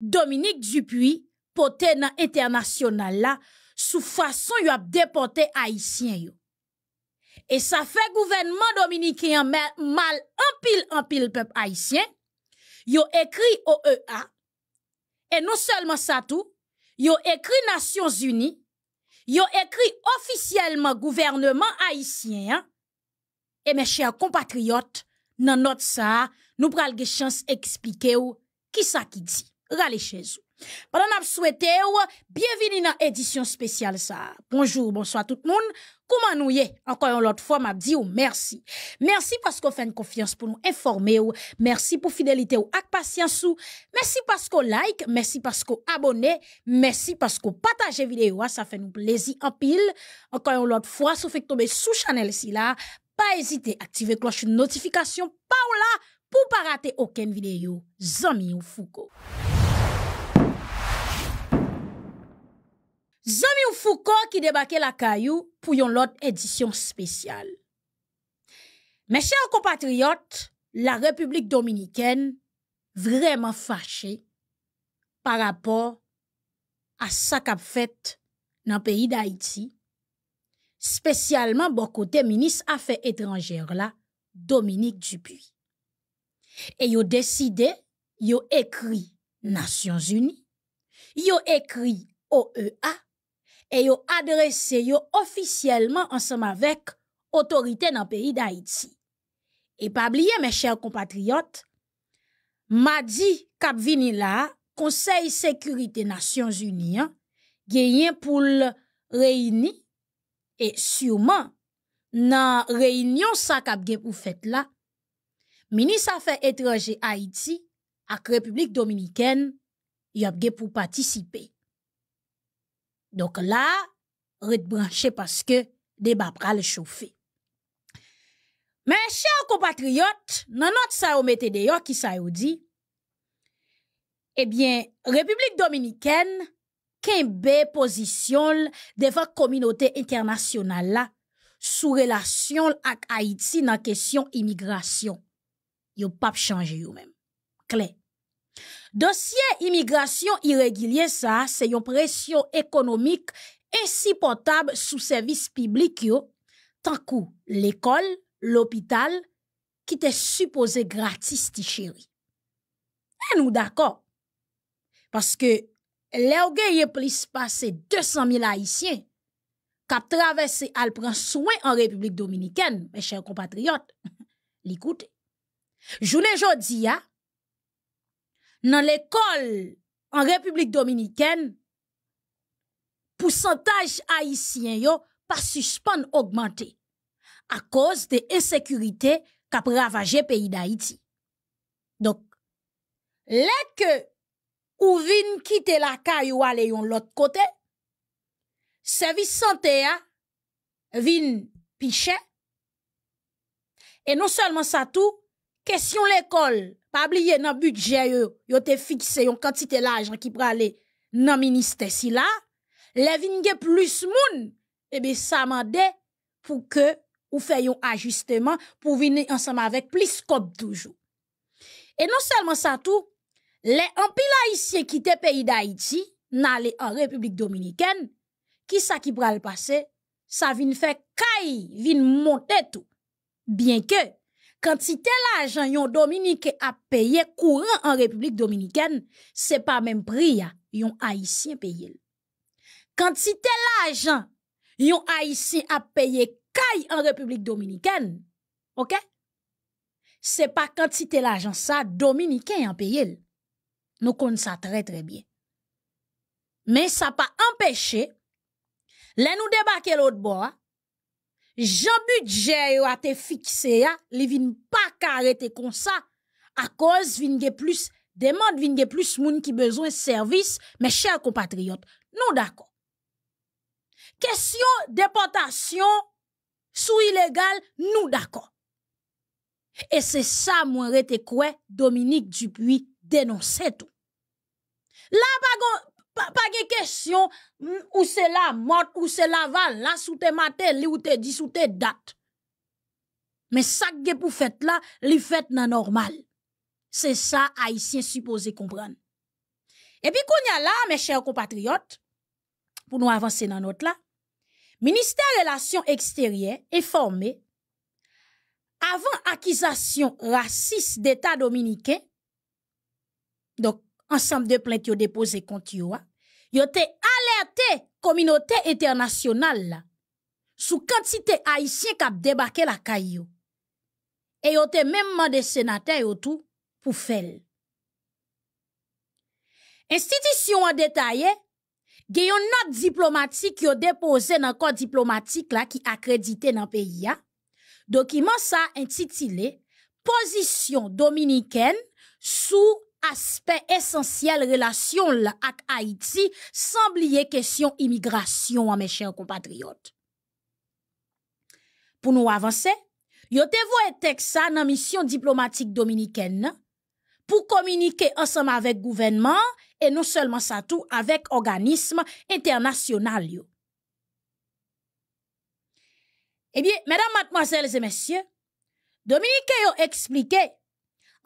Dominique Dupuis pote nan international la sou façon yo ap haïtien haïtien yo. ça fait gouvernement dominicain mais mal en pile peuple haïtien. yo écrit OEA, et non seulement ça, tout, yo écrit Nations Unies, yo écrit officiellement gouvernement haïtien. Et mes chers compatriotes, nan notre sa, nous pral la chance expliquer ou ki sa ki dit rale chez vous. bienvenue dans édition spéciale ça. Bonjour, bonsoir tout le monde. Comment nous y est? Encore une autre fois, m'a dit merci. Merci parce qu'on fait une confiance pour nous informer ou. Merci pour fidélité ou la patience Merci parce qu'on like, merci parce qu'on abonné, merci parce qu'on partage vidéo, ça fait nous plaisir en pile. Encore une autre fois, si fait tomber sous channel si là, pas hésiter, activer cloche notification pas là pour pas rater aucune vidéo. Zami ou Foucault. Zami Foucault qui débarquait la caillou pour une autre édition spéciale. Mes chers compatriotes, la République dominicaine vraiment fâchée par rapport à sa qu'a fait dans le pays d'Haïti, spécialement bon côté ministre Affaires étrangères là, Dominique Dupuis. Et ils ont décidé, ils ont écrit Nations Unies, ils écrit OEA, et yo adressé yo officiellement ensemble avec autorité dans pays d'Haïti. Et pas oublier mes chers compatriotes, m'a dit qu'ap Conseil sécurité Nations Unies hein, gayen pour le réunir et sûrement dans réunion ça vous avez pour là, là ministre affaires étrangères Haïti à République dominicaine y a pour participer donc là, red parce que débat pral chauffer. Mes chers compatriotes, compatriotes, nan not sa yo mette deyo ki sa yo bien, bien, République dominicaine kenbe position devant communauté internationale la sou relation ak Haïti nan question immigration. Yo pap changé yo même Clé. Dossier immigration irrégulier, ça, c'est une pression économique insupportable sous service public, Tant coup, l'école, l'hôpital, qui était supposé gratis, chérie. Et eh, nous d'accord. Parce que, l'orgueil y plus passé 200 000 haïtiens, qui traversé à soin en République dominicaine, mes chers compatriotes. L'écoute. Journée aujourd'hui, hein, dans l'école en République dominicaine, pourcentage haïtien n'a pas suspend augmenter à cause de l'insécurité qu'a ravagé pays d'Haïti. Donc, les que ou vin quitter la caille ou aller l'autre côté, service santé a vin picher Et non seulement ça tout, question l'école oublier dans budget yo, yo te fixé yon quantité l'ajan ki prale nan si la, le plus moun, Eh sa mande pou ke ou fe ajustement pour pou vini ensemble avec plus kop toujou. Et non seulement ça, tout, les haïtiens qui ki te pays d'Haïti, n'allaient en République dominicaine, qui ça qui sa ki pral ça sa faire fe kay, monter tout. bien que quantité l'argent yon Dominique a payé courant en République dominicaine, c'est pas même prix yon haïtien payé. Quantité l'argent yon haïtien a payé caille en République dominicaine. OK? C'est pas quantité l'argent ça dominicain a payé. Nous connaissons ça très très bien. Mais ça pas empêché les nous débarquer l'autre bord Jean budget a été fixé, ya, hein. li vin pa karete comme ça, a cause vin plus demande, vin plus moun ki besoin service, mes chers compatriotes, nou d'accord. Question déportation sous illégal nous d'accord. Et c'est ça, mon rete kwe Dominique Dupuis tout. tout. La pas de question où mm, ou c'est la mort, ou c'est la val, la sous tes ou te dis sous tes dates mais ça, que pour fête là li fête nan normal. ça haïtien supposé comprendre et puis qu'on y a là mes chers compatriotes pour nous avancer dans notre là Ministère Relations extérieures est formé avant accusation raciste d'État dominicain. Donc, ensemble de plaintes déposé contre yo, hein. yo avez alerté communauté internationale sous quantité haïtien a débarqué la caillou. Et yo avez même mandé sénateurs tout pour faire. Institution en détaillé, gen yon note diplomatique yo déposé dans corps diplomatique là qui accrédité dans le pays a hein. Document ça intitulé Position dominicaine sous aspect essentiel relation la Haïti sans sanb question immigration, hein, mes chers compatriotes. Pour nous avancer, avancer, yo te voye dominicaine pour nan mission diplomatique hein, gouvernement pour non seulement avec avèk avec e et Eh bien, Mesdames, organisme international yo. Eh bien mesdames mademoiselles et messieurs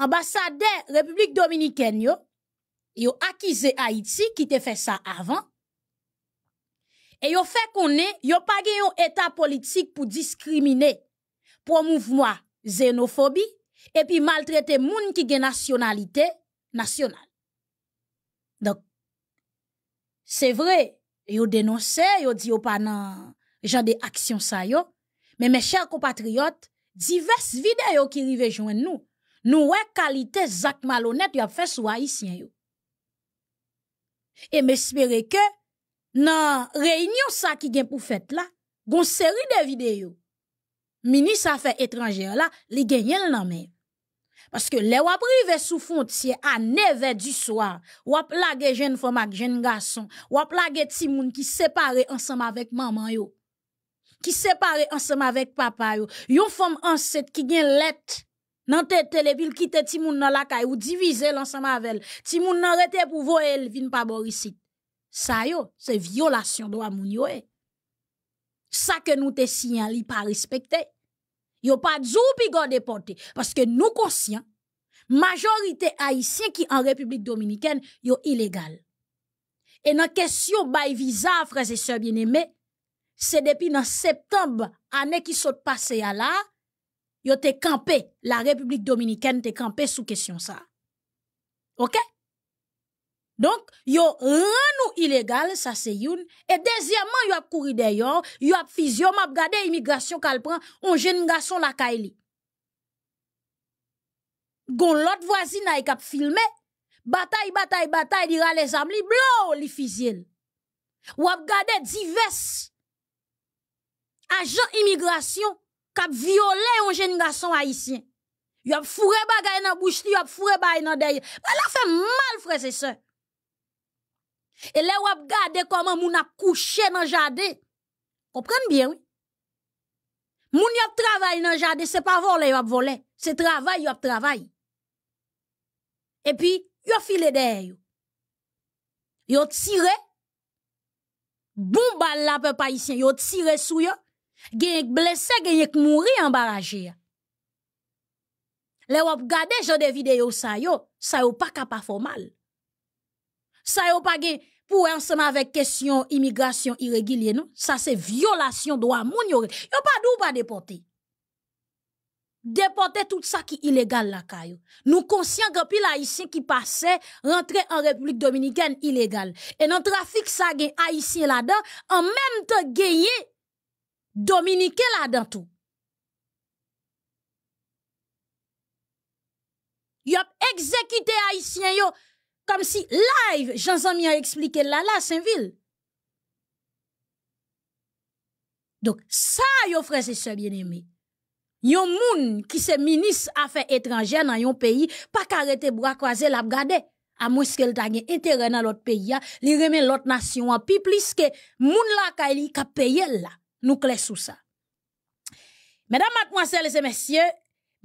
Ambassadeur République Dominicaine yo, yo accusé Haïti qui te fait ça avant. Et yo fait qu'on est, pas un état politique pour discriminer, pour mouvement xénophobie et puis maltraiter gens qui gen nationalité nationale. Donc c'est vrai, yo dénoncé, yo dit pas nan genre des actions ça yo, mais mes chers compatriotes, diverses vidéos qui rive joindre nous nous ouais qualité zac malhonnête a fait soi haïtien yo et m'espérer que dans réunion ça qui vient pour fête, là gon série de vidéos ministre affaires étrangères là li gagne nan parce que les wap rive sous frontière à 9 du soir ou lage jeune femme ak jeune garçon ou lage ti qui qui séparé ensemble avec maman yo qui séparé ensemble avec papa yo yon un enceinte qui gen lettre nan tete le pil kite ti moun nan la kay ou divise l'ensemble avec ti moun nan rete pour voyer vin pa borisit ça yo c'est violation droit moun yo eh. ça que nous te li pa respecté yo pa djou pi gode porté parce que nous conscient, majorité haïtien qui en République dominicaine yo illégal et nan question bay visa frères et sœurs bien-aimés c'est depuis dans septembre année qui saute passé à là yo te campé, la République dominicaine te campé sous question ça. OK? Donc, yo rend nou illégal, ça c'est une. Et deuxièmement, yo a couru d'ailleurs, yo a fusion, m'a regardé immigration qu'elle prend, Un jeune garçon la Kaili. Gon l'autre voisine a kap filmé, bataille, bataille, bataille, dira les âmes, li blow, li fisiel. Ou a regardé divers agents immigration kap viole un jeune garçon haïtien. Yo a bagay nan bouche li, yo a bagay nan deye. Ba la ben, fait mal frère se se. Et le wap gade comment moun ap kouche nan jade. Kompren bien, oui. Moun yo travail nan jade, se pa vole yo ap vole. Se travail yo travail. Et puis, pi, yo file deye yo. Yo tire, bon bal la pe pa isyen, tiré tire sou yo gagne blessé gagne mourir en barrage Le wap gade jan de ça sa yo, sa yo pa kapa formal. Sa yo pa gen pou ensemble avec question immigration irrégulière. non sa c'est violation droit moun yore. Yo pa dou pa déporter, déporter tout sa ki illégal. la kayo nous Nou konsyen gapi la Haitien ki République rentre en République dominicaine illégal et nan trafik sa gen Haitien la dan, en même temps geye Dominique là dans tout. Yop exécuté haïtien yo comme si live jean ami a expliqué là là Saint-Ville. Donc ça yo frère et sœurs bien-aimés. Yon moun qui se ministre affaires étrangères dans yon pays pas qu'arrêter bras croisés l'a regarder à moins le t'a gen intérêt dans l'autre pays, li remet l'autre nation en plus que moun la kay li ka paye la nous clair ça. Mesdames, mademoiselles et messieurs, le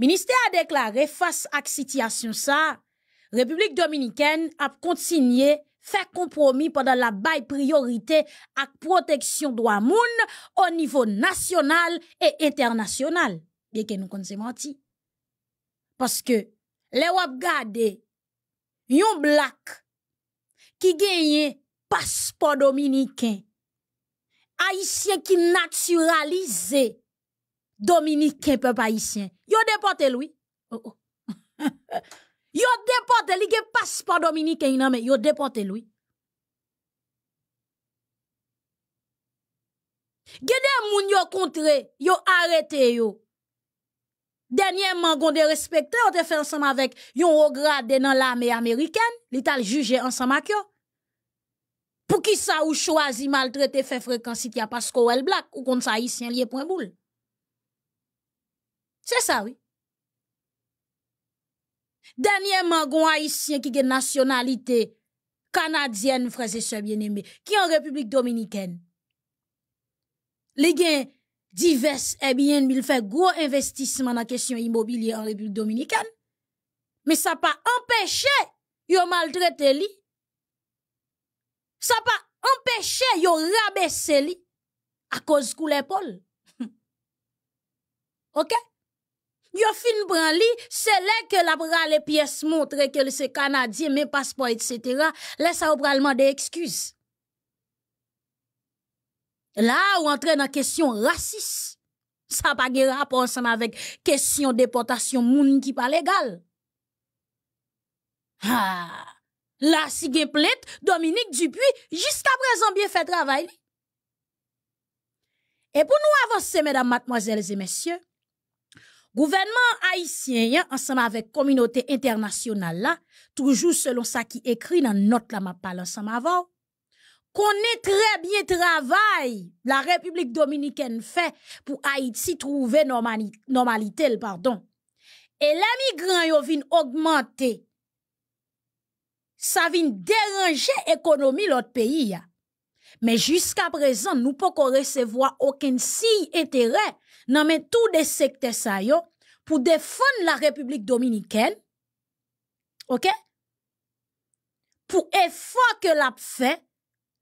ministère a déclaré face à cette situation ça, République dominicaine a continué faire compromis pendant la baille priorité à protection droit moun au niveau national et international. Bien que nous pas menti. Parce que, les ont gardé yon black, qui gagne passeport dominicain, Haïtien qui naturalisé Dominicain, peuple haïtien. Yo déporté, lui. Oh, oh. yo déporté, li gen passeport dominicain, nan, mais yo déporté, lui. Gede moun yo kontre, yo arrêté, yo. Dernièrement, on de respecte, on te fait ensemble avec yon haut gradé dans l'armée américaine, l'ital juge jugé ensemble avec yo. Pour qui ça ou choisi maltraiter fait fréquence qui a parce qu'on black ou qu'on haïtien lié point boule. C'est ça oui. Dernièrement, un haïtien qui a nationalité canadienne frères et sœurs bien-aimés qui en République dominicaine. Les gains divers et eh bien il fait gros investissement dans la question immobilière en République dominicaine. Mais ça pas empêché de maltraiter Sa pa empèche yo rabe se li a koz kou le pol. Ok? Yo fin pran li, se le ke la pran le piyes montre ke le se kanadiye, men paspo et cetera, le sa ou pran lman de ekskuz. La ou antre nan kesyon rasis, sa pa ge raponsan avek kesyon deportasyon moun ki pa legal. Haa! Ah! la si Dominique Dupuis, jusqu'à présent bien fait travail. Et pour nous avancer, mesdames, mademoiselles et messieurs, gouvernement haïtien, hein, ensemble avec communauté internationale là, toujours selon ça qui écrit dans notre la map ensemble avant, connaît très bien travail la République dominicaine fait pour Haïti trouver normalité, pardon. Et les migrants yo augmenter ça vient déranger l'économie l'autre pays. Mais jusqu'à présent, nous ne pouvons recevoir aucun signe intérêt dans tous les secteurs pour défendre la République dominicaine. OK Pour l'effort que l'a fait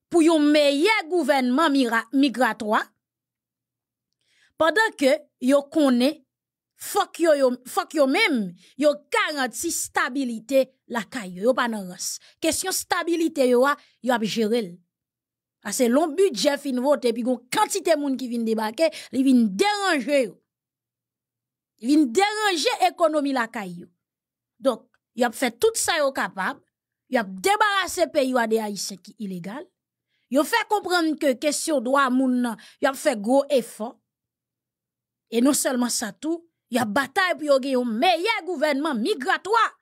pour un meilleur gouvernement migratoire. Pendant que vous connaît fuck yo, yo fuck yo même yo garanti stabilité la caillou yo pas dans question stabilité yo a ah, yo a géré ah, c'est long budget fin voter puis gon quantité moun qui vient débarquer il vient déranger il vient déranger économie la caillou donc ils a fait tout ça yo capables. Ils a débarrassé pays des haïtiens qui illégal yo fait comprendre que question droit moun ils a fait gros effort et non seulement ça tout y a bataille pour y un meilleur gouvernement migratoire.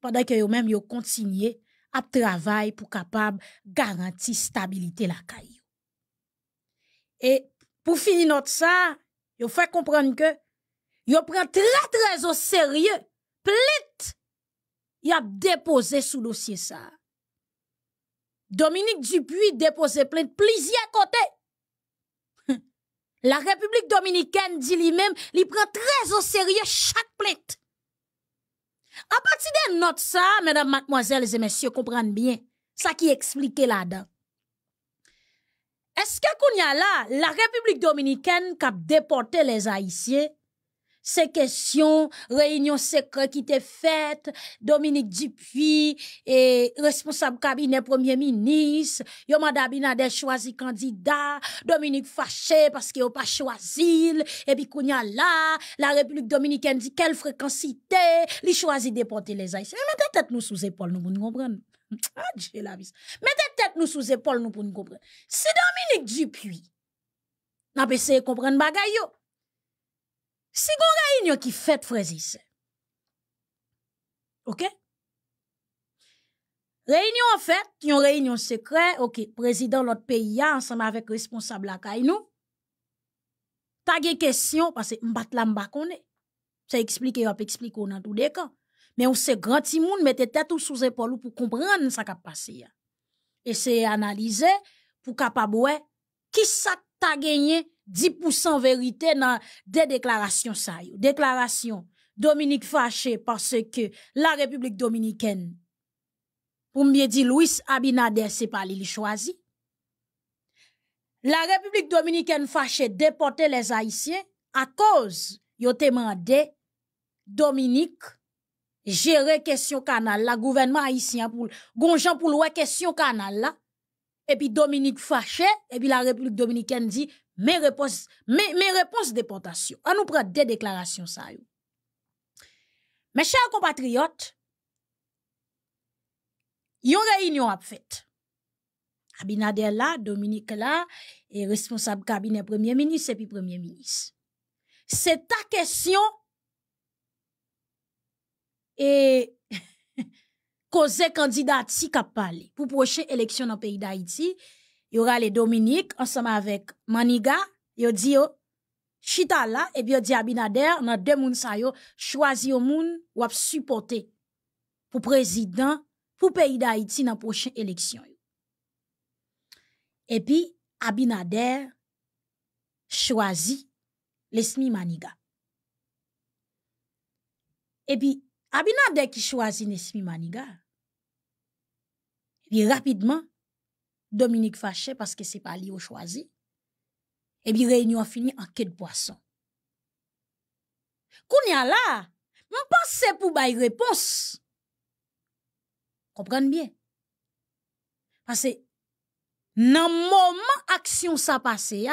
Pendant que vous-même, vous continuez à travailler pour capable garantir stabilité la caillou Et pour finir notre ça, vous fait comprendre que vous prend très très au sérieux plainte y a déposé sous dossier ça. Dominique Dupuis déposé plainte plusieurs côtés la République Dominicaine dit lui-même, il prend très au sérieux chaque plainte. À partir de notes, ça, mesdames, mademoiselles et messieurs, comprennent bien ça qui explique là-dedans. Est-ce que y a là, la République Dominicaine qui a déporté les Haïtiens ces questions, réunion secrètes qui te faite Dominique Dupuis, et responsable cabinet, premier ministre, yo manda binade choisi candidat Dominique fache, paske yo pas chwazil, epi là la, la dominicaine dit quelle fréquence fréquence, li choisi déporter les aïs. mettez tête nous sous épaule nous pouvons nous comprendre. Ah, la vie mettez tête nous sous épaule nous Si Dominique Dupuis, n'a pas essayé comprendre comprendre si une réunion qui fait frère OK Réunion en fait, une réunion secret, OK, président l'autre pays ensemble avec responsable la kay t'as Ta questions, question parce que m'bat la on est. Ça explique peut explique on dans tout des cas. Mais on se grand ti monde mette tête sous sous épaule pour comprendre ce qui passé Et c'est analyser pour capable qui ça t'a gagné 10% vérité dans des déclarations ça Déclaration Dominique fâché parce que la République dominicaine pour mieux dire Louis Abinader c'est pas lui choisi. La République dominicaine fâché déporter les Haïtiens à cause yo demandé Dominique gérer question canal la gouvernement haïtien pour gonjan pour question canal là et puis Dominique fâché et puis la République dominicaine dit Men repons depotasyon. An nou prete de deklarasyon sa yo. Men chèr kompatriyot, yon reynyon ap fèt. Abinader la, Dominique la, responsable kabine, premier-ministre, epi premier-ministre. Sè ta kèsyon e ko zè kandida ati kap pale pou proche eleksyon an peyi da iti, y aura les Dominique ensemble avec Maniga, yo dit yo Chitala, et puis yo dit Abinader dans deux moun sa yo choisi au moun ou ap supporter pour président pour pays d'Haïti dans prochaine élection. Et puis Abinader choisit Lesmi Maniga. Et puis Abinader qui choisit Lesmi Maniga. Et puis rapidement Dominique fâché parce que c'est pas lui au choisi. Et puis réunion a fini en quête poisson. a là, je pense pour réponse. Comprenez bien. Parce que nan moment action ça passé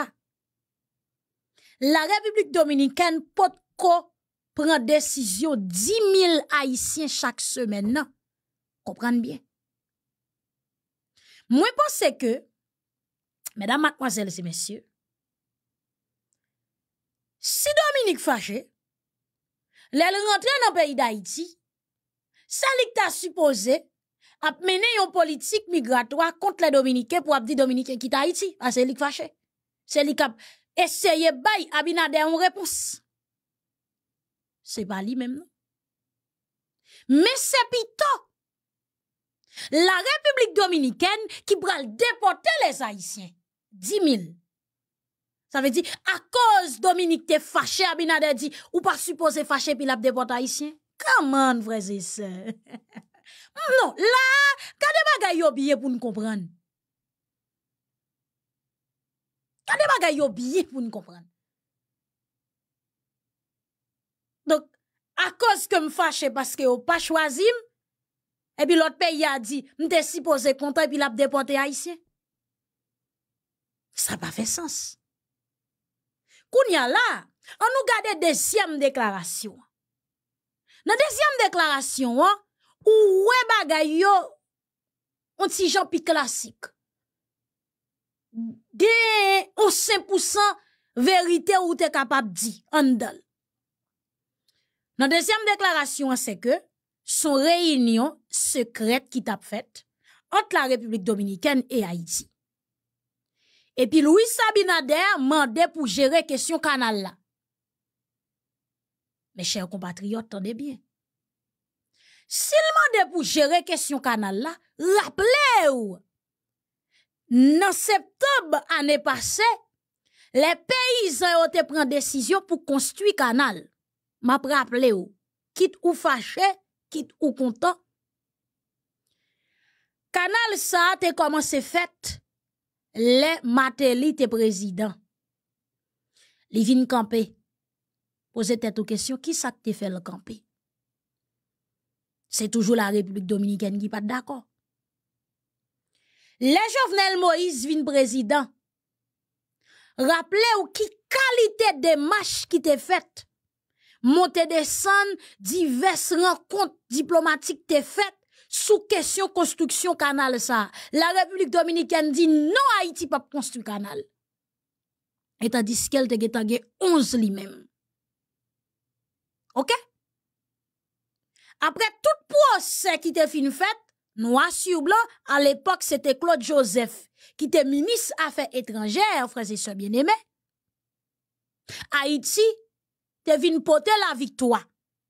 La République dominicaine pot prendre prend décision 10 000 haïtiens chaque semaine. Comprenez bien. Moi pense que mesdames mademoiselles et messieurs si Dominique fâché les rentre dans le pays d'Haïti ça qui a supposé mener une politique migratoire contre les dominicains pour dire dominicain quitte Haïti parce ah, qui fâché c'est lui qui a essayé de faire une réponse c'est pas lui même non mais c'est plutôt La Republik Dominikèn ki pral depote les Haitien. 10.000. Sa ve di, a koz Dominik te fache abinade di, ou pa suppose fache pil ap depote Haitien? Kaman vreze se? Non, la, kade bagay yo biye pou nou kompran? Kade bagay yo biye pou nou kompran? Donk, a koz ke m fache paske ou pa chwazim, Et puis l'autre pays a dit, m'te supposé content, et puis l'a déporté haïtien. Ça pas fait sens. Kounya là, on nous garde deuxième déclaration. Dans deuxième déclaration, hein, ou ouais bagay yo, on petit Jean pi classique. De, on 5% vérité ou t'es capable dit, en Dans deuxième déclaration, c'est que, son réunion secrète qui t'a faite entre la République dominicaine et Haïti. Et puis Louis Sabinader demandé pour gérer question canal là. Mes chers compatriotes, tendez bien. S'il demandé pour gérer question canal là, rappelez-vous dans septembre année passée, les paysans ont pris décision pour construire canal. M'a rappelé quitte ou fâché, quitte ou content. Canal ça comment commencé fait les Mateli et président. les vin camper. Pose tête aux questions qui ça fait le campé? C'est toujours la République dominicaine qui pas d'accord. Les Jovenel Moïse vin président. Rappelez ou qui qualité de marche qui te fait? monte des diverses rencontres diplomatiques te faites. Sous question construction canal ça. La République dominicaine dit non pas pas construit canal. Et a qu'elle te 11 lui-même. Ok? Après tout procès qui te fin fait, noir sur blanc, à l'époque, c'était Claude Joseph, qui était ministre affaires étrangères, frères et sœurs bien aimé Haïti te vin pote la victoire.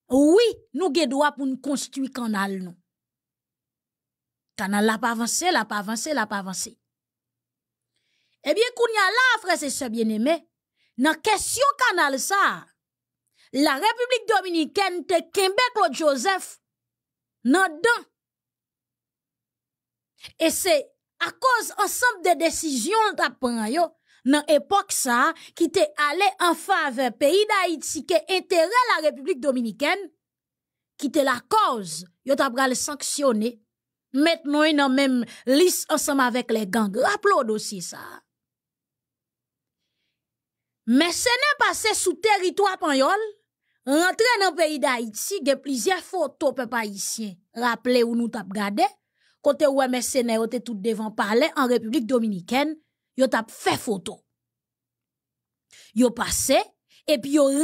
Oui, nous avons droit pour nous construire canal nous. Canal l'a pas avancé, l'a pas avancé, l'a pas avancé. Eh bien, a là, frère c'est ce bien aimé dans question canal ça, la République dominicaine te kembe Claude Joseph nan dan. Et c'est à cause ensemble des décisions t'a yo, dans l'époque ça, qui était allé en faveur pays d'Haïti, qui intérêt la République dominicaine, qui était la cause, yo t'a sanctionné. Maintenant, ils dans même liste ensemble avec les gangs. Rappelons dossier ça. Mais ce n'est pas sous territoire panyol, rentrer dans le pays d'Haïti, il y a plusieurs photos, peuple haïtien. Rappelez où nous t'a regardé. Côté où e MSN étaient tout devant parler en République dominicaine yo tap fait photo. Yo et puis yo dans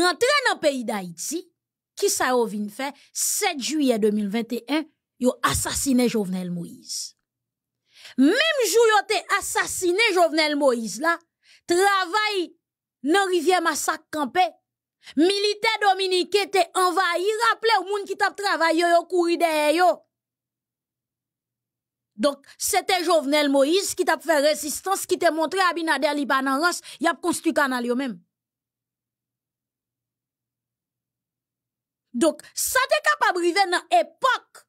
le pays d'Haïti, qui ça yo vin 7 juillet 2021, yo assassiné Jovenel Moïse. Même jour, yo ont assassiné Jovenel Moïse là, travail, nan rivière massacre militaire militaire dominique te envahi rappele ou moun qui tap travaillé, yo yo kouri yo, donc, c'était Jovenel Moïse qui t'a fait résistance, qui t'a montré à Binader Libanan il a construit canal lui-même. Donc, ça t'est capable d'arriver dans l'époque.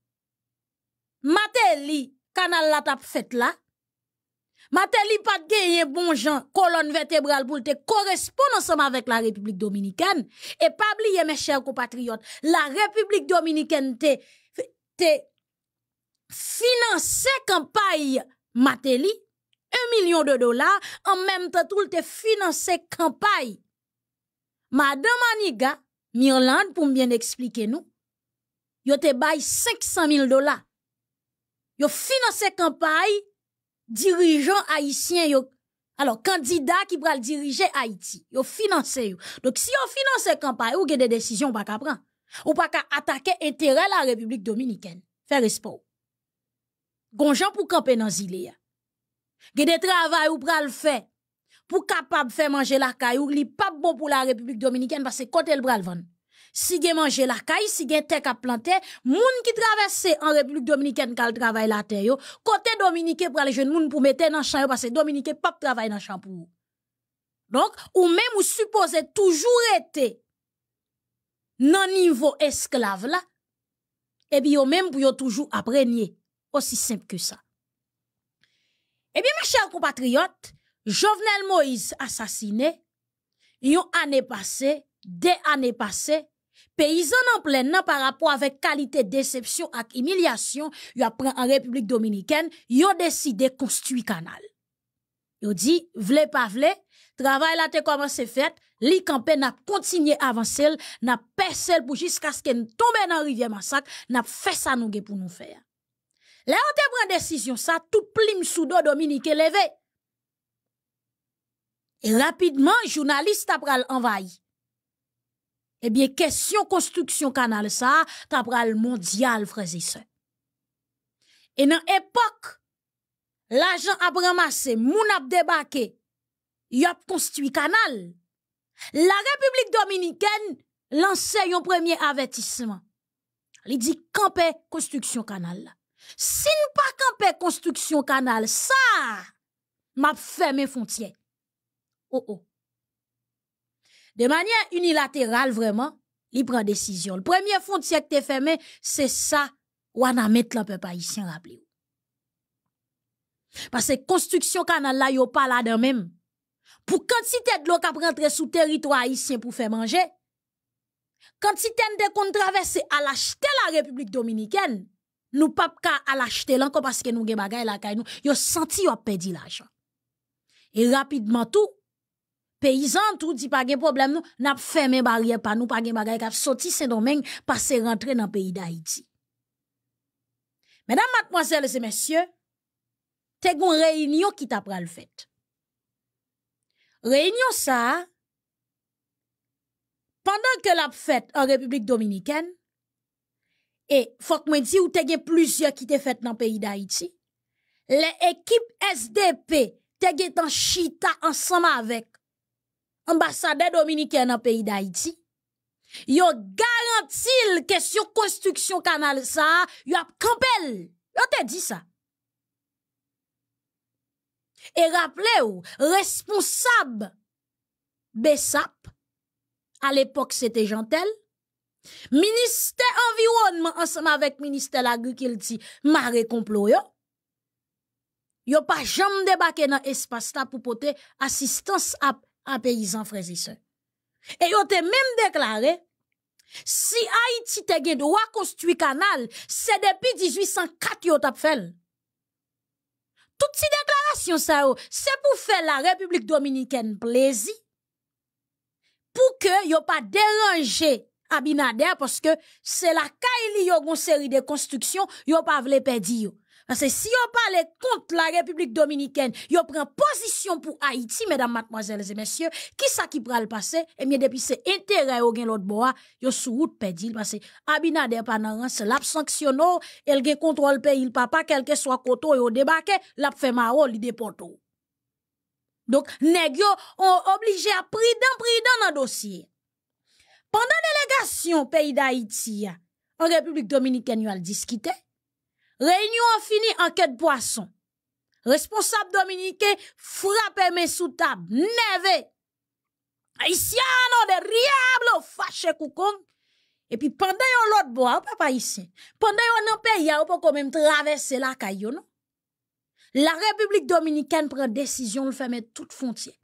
Matéli, canal la t'a fait là. Matéli pas de gagner bon gens, colonne vertébrale pour te correspondre ensemble avec la République dominicaine. Et pas oublier, mes chers compatriotes, la République dominicaine te, financer campagne Matéli, un million de dollars, en même temps tout te financer campagne. Madame Aniga, Mirland, pour bien expliquer nous, yo te bail 500 000 dollars. Yo financer campagne, dirigeant haïtien alors candidat qui le diriger Haïti, yo financer Donc si on finance campagne, ou avez des décisions pas ka Ou pas attaquer intérêt la République Dominicaine. Faire espoir Gonjan pou camper dans zile ya. Ge travail ou pral fe, pou capable faire manger la caille ou li pas bon pour la République dominicaine parce que kote le pral van. Si gen manje la caille, si gen terre à qui moun ki traverse en République dominicaine kal travail la terre. yo, kote Dominikè pral jeune moun pour mettre dans champ parce que dominicain pas travail nan chan pou yo. Donc ou même ou suppose toujours rete nan niveau esclave la, ebi yo même, pou yo toujours apprendre aussi simple que ça. Eh bien, mes chers compatriotes, Jovenel Moïse assassiné, yon année passée, des années passées, paysan en plein nan par rapport avec qualité déception et humiliation, yon apprend en République Dominicaine, yon décidé construire canal. Yon dit, vle pas vle, travail là te commencé fait, li campé n'a continué avancer, n'a percé pour jusqu'à ce qu'elle tombe dans rivière massacre, n'a fait ça nous pour nous faire. Là, on te décision, ça, tout plim sous do rapidement rapidement, E rapidman, Eh question question question construction canal, ça ça mondial mondial et soeur. Et dans l'époque, l'agent a ramase, moun débarqué, y a construit canal. La République Dominicaine lance un premier avertissement. Il dit, campé construction canal. Si nous pas construction canal, ça, m'a fermé frontières. Oh oh. De manière unilatérale vraiment, il prend décision. Le premier frontière que est fermé, c'est ça, ou on a mettre peuple haïtien rappelez-vous. Parce que construction canal là, yo pas là dedans même. Pour quantité de l'eau qui rentre sous territoire haïtien pour faire manger, quantité de traverser à l'acheter la République dominicaine, nous pas pouvons à l'acheter encore parce que nous gen bagay la qui nous yo senti yo perdu l'argent et rapidement tout paysan tout dit pas de problème nous n'a fermé barrière pas nous pas gen bagay ka sorti Saint-Domingue passer rentrer dans pays d'Haïti Mesdames, mademoiselles et messieurs, te une réunion qui t'a pral fait. Réunion ça pendant que la fête en République dominicaine et faut que moi ou t'as plusieurs qui t'es fait dans le pays d'Haïti. Les équipes SDP été en Chita ensemble avec ambassadeur dominicain dans le pays d'Haïti. Yo que sur construction canal ça, y a campel. Yo dit ça. Et rappelez-vous, responsable BESAP, à l'époque c'était Gentel, Ministère environnement ensemble avec ministère l'agriculture, maré complot yo. Yo pas jamais débarqué dans espace là pour porter assistance à, à paysans frères et sœurs. Et yo te même déclaré si Haïti te gen droit construit canal, c'est depuis 1804 yo t'a fait. Toutes ces déclaration ça c'est pour faire la République dominicaine plaisir pour que yo pas déranger Abinader parce que c'est la caille a une série de constructions yo pas vle perdre parce que si on parle contre la République dominicaine, yo prend position pour Haïti, mesdames, mademoiselles et messieurs, qui ça qui pral passer? Et eh bien, depuis c'est intérêt au gen l'autre bois, yo sous route parce que Abinader pendant c'est l'a sanctionné, elle gen contrôle pays, il papa, quel que soit koto, yo débarqué, l'a fait maro, li déporto. Donc, nèg yo, on obligé à prendre dans dans dossier. Pendant la pays d'Haïti, en République dominicaine, République dominicaine, yo Réunion diskite, Réunion en fini en quête Responsable poisson. frape men sous table, neve. haïtien an de riablo fâché koukong. Et puis pendant yon l'autre bois, papa ou Pendant pa pendant yon an peyi ou la caillou. La République dominicaine prend décision de fermer toute frontière.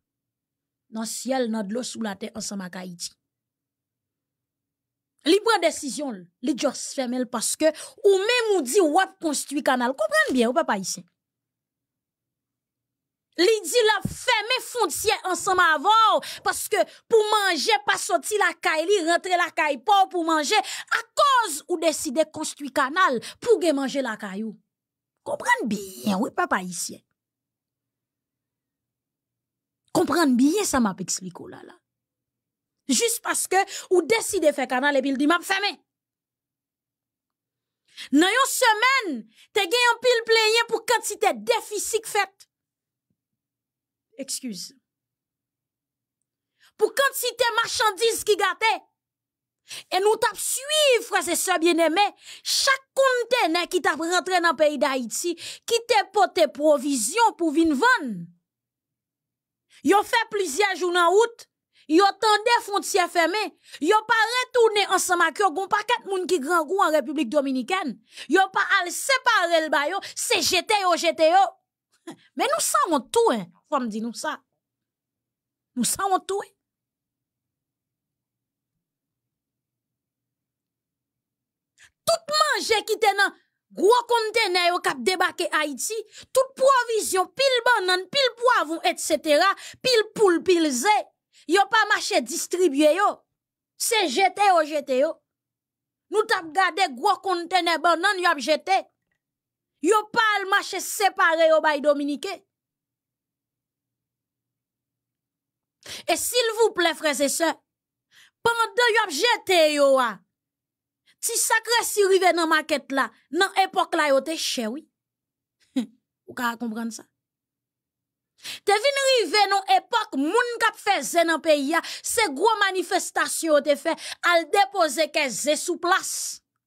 Dans le ciel, dans l'eau, sous la terre, ensemble avec Haïti. Li pren décision, li parce parce que ou même ou di wap construit canal, comprenez bien, ou papa ici. Li di la ensemble ensemble parce parce que pour manger, pas sorti la kay li, rentre la caille pour pou manger a cause ou décider construit canal pour manger manger la kayou. Comprenez bien, oui papa ici. Comprenez bien ça m'a expliqué oh là. là. Jist paske ou deside fek anan le pil di map feme. Nan yon semen, te gen yon pil pleyen pou kantite defisik fet. Ekskuse. Pou kantite marchandise ki gate. E nou tap suiv fra se se bieneme. Chak kontene ki tap rentre nan peyi da Haiti. Ki te pot te provizyon pou vin von. Yon fe plizye jounan oute. yo tande fonte si feme, yo pa retoune ansan makyo, goun pa ket moun ki gran goun an Republik Dominikèn, yo pa al separe l bayo, se jete yo, jete yo. Men nou sa wot touen, fwam di nou sa. Nou sa wot touen. Tout manje ki tenan, gwo kontenay yo kap debake Haiti, tout provisyon, pil banan, pil povon, et cetera, pil poul, pil zè, Yo pa mache distribye yo, se jete yo jete yo. Nou tap gade gwo kontenebon nan yo ap jete, yo pa al mache separe yo bay Dominike. E sil vou ple frese se, pande yo ap jete yo a, ti sakre sirive nan maket la, nan epok la yo te chewi. Ou ka a komprende sa. Te vin rive nou epok, moun kap fe ze nan peyi ya, se gwo manifestasyon te fe, al depoze ke ze sou plas,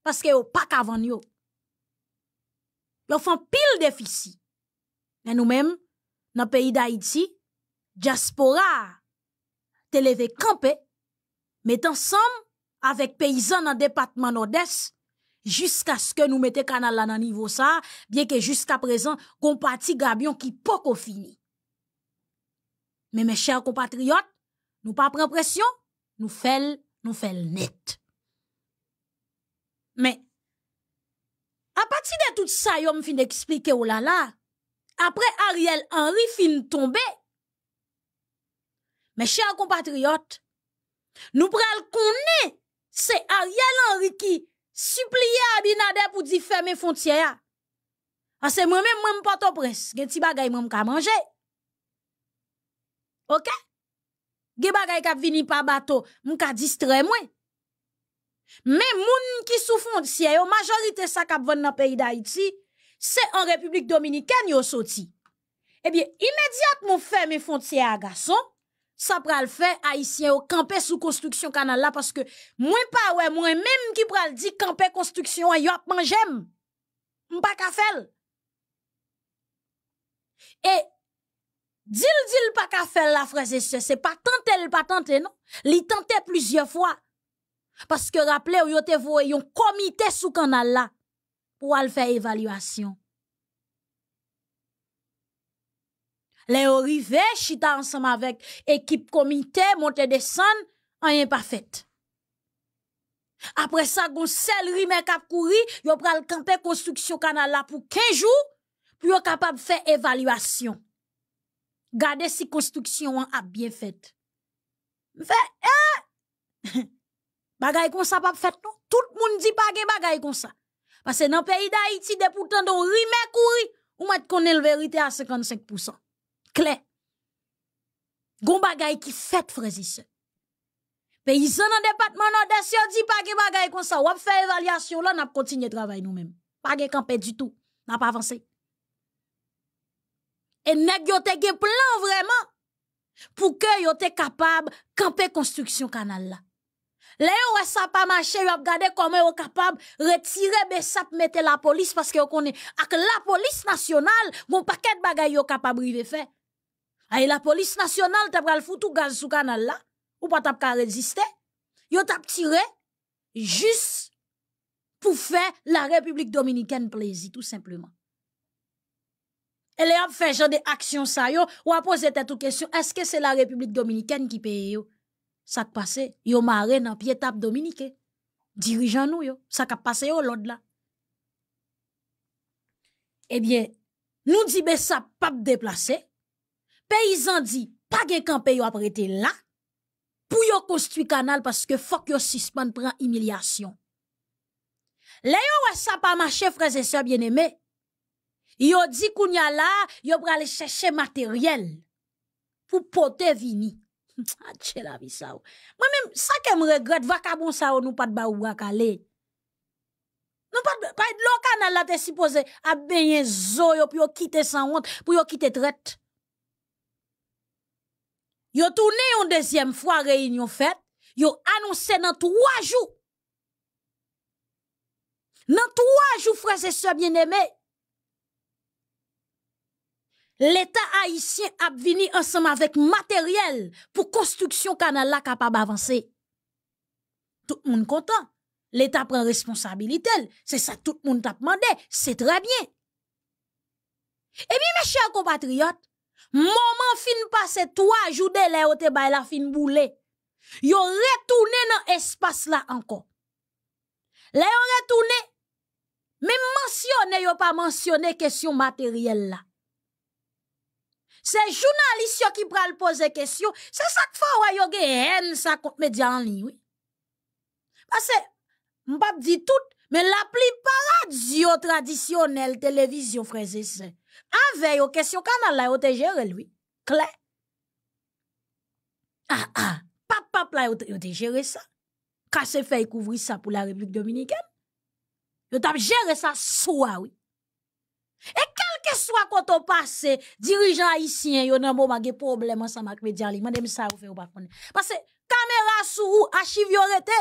paske yo pak avan yo. Lo fan pil defisi, men nou men, nan peyi da iti, diaspora, te leve kampe, met ansam, avek peyizan nan departman odes, jiska sken nou mete kanal la nan nivou sa, bieke jiska prezan, kompati gabyon ki poko fini. Mais mes chers compatriotes, nous pas pression, nous faisons, nous fait net. Mais, à partir de tout ça, yo fin d'expliquer oh là là, après Ariel Henry fin tombé, mes chers compatriotes, nous pral connaître, c'est Ariel Henry qui supplie Abinader pour dire fermer frontières. Parce que moi-même, je pas au prince. Je ne pas moi, manger. OK? Ge bagay kap vini pa bato, m ka distre mwen. Mais moun ki sou foncier yo, majorité sa kap vende nan peyi d'Haïti, c'est en République Dominicaine yo soti. Eh bien, fè ferme foncier à garçon, sa pral fè Haïtien yo kampe sou construction kanal la, que mwen pa wè mwen même ki pral di camper construction yo ap manjem. M pa ka fèl. Et... Dil-dil pa ka fel la freze se, se pa tante le pa tante, no? Li tante plizye fwa. Paske rappele ou yo te vwe yon komite sou kanal la pou al fe evalwasyon. Le yo rive, chita ansam avek ekip komite, monte de san, an yon pa fete. Apre sa gon sel ri men kap kouri, yo pral kante konstuksyon kanal la pou kejou, pou yo kapab fe evalwasyon. Gardez si construction a bien fait. fait eh! bagay kon sa pas fèt non? Tout moun di pa gen bagay kon sa. que nan peyi d'Haïti, pou depoutan don rime kouri, ou qu'on est le vérité à 55%. Kle. Gon bagay ki fèt dans le nan depatman nan pas di pa gen bagay kon sa. fait fè on la, ap kontinye travay nou mêmes Pa gen perd du tout. On pas avancé. Et nèg yo te gen plan vraiment pour que yo te capable camper construction canal là. Là yo ça pas marché, yo regarder comment yo capable retirer de mettre la police parce que yo connaît avec la police nationale mon paquet de bagay capable rive faire. Et la police nationale t'a tout le gaz sous canal là ou pas t'a pas résister. Yo t'a tiré juste pour faire la République dominicaine plaisir tout simplement. E le ap fè jan de aksyon sa yo, ou ap pose tè tou kesyon, eske se la Republik Dominikèn ki peye yo? Sak pase, yo mare nan pi etap Dominikèn. Dirijan nou yo, sak ap pase yo lòd la. Ebyen, eh nou dibe sa pap deplase, peyizan di, pa genkanpe yo ap rete la, pou yo konstwi kanal paske fòk yo sisman pran imilyasyon. Le yo wè sa pa manche, frèzè sa, bienemè, Yo di kounya la, yo pral chèche matériel pour porter vini. Ah, c'est la vie, ça. ou. même ça sa ke m regret, bon sa ou nou pat ba ou wakale. Nou pat, pas lo kanal la te supposé zo yo pou yo kite sans honte quitter. yo Yo tourné une deuxième fois réunion faite, yo annoncé dans trois jours. Dans trois jours, frères et sœurs bien-aimés, l'État haïtien a venu ensemble avec matériel pour construction canal là capable avancer. Tout le monde content. L'État prend responsabilité. C'est ça tout le monde t'a demandé. C'est très bien. Eh bien, mes chers compatriotes, moment fin passé trois jours de l'air au bay la fin Ils ont retourné dans espace là encore. Ils ont retourné, mentionnez, mentionné yo pas mentionné question matérielle là. C'est journalistes qui le poser question. C'est ça que faut yo médias ça contre en ligne, oui. Parce que m'pa dit tout, mais la plupart radio traditionnelle télévision frères et sœurs avec questions. question canal là yo te gérer, lui. Clair. Ah ah, pas pap là la te géré ça. c'est fait couvrir ça pour la République dominicaine. Yo t'a géré ça soi, oui. Et quel que soit quand on passe, dirigeant haïtien, yo nan moment de problème ensemble avec les médias. Je ça ou fait ou pas Parce que caméra sous archive yo rete.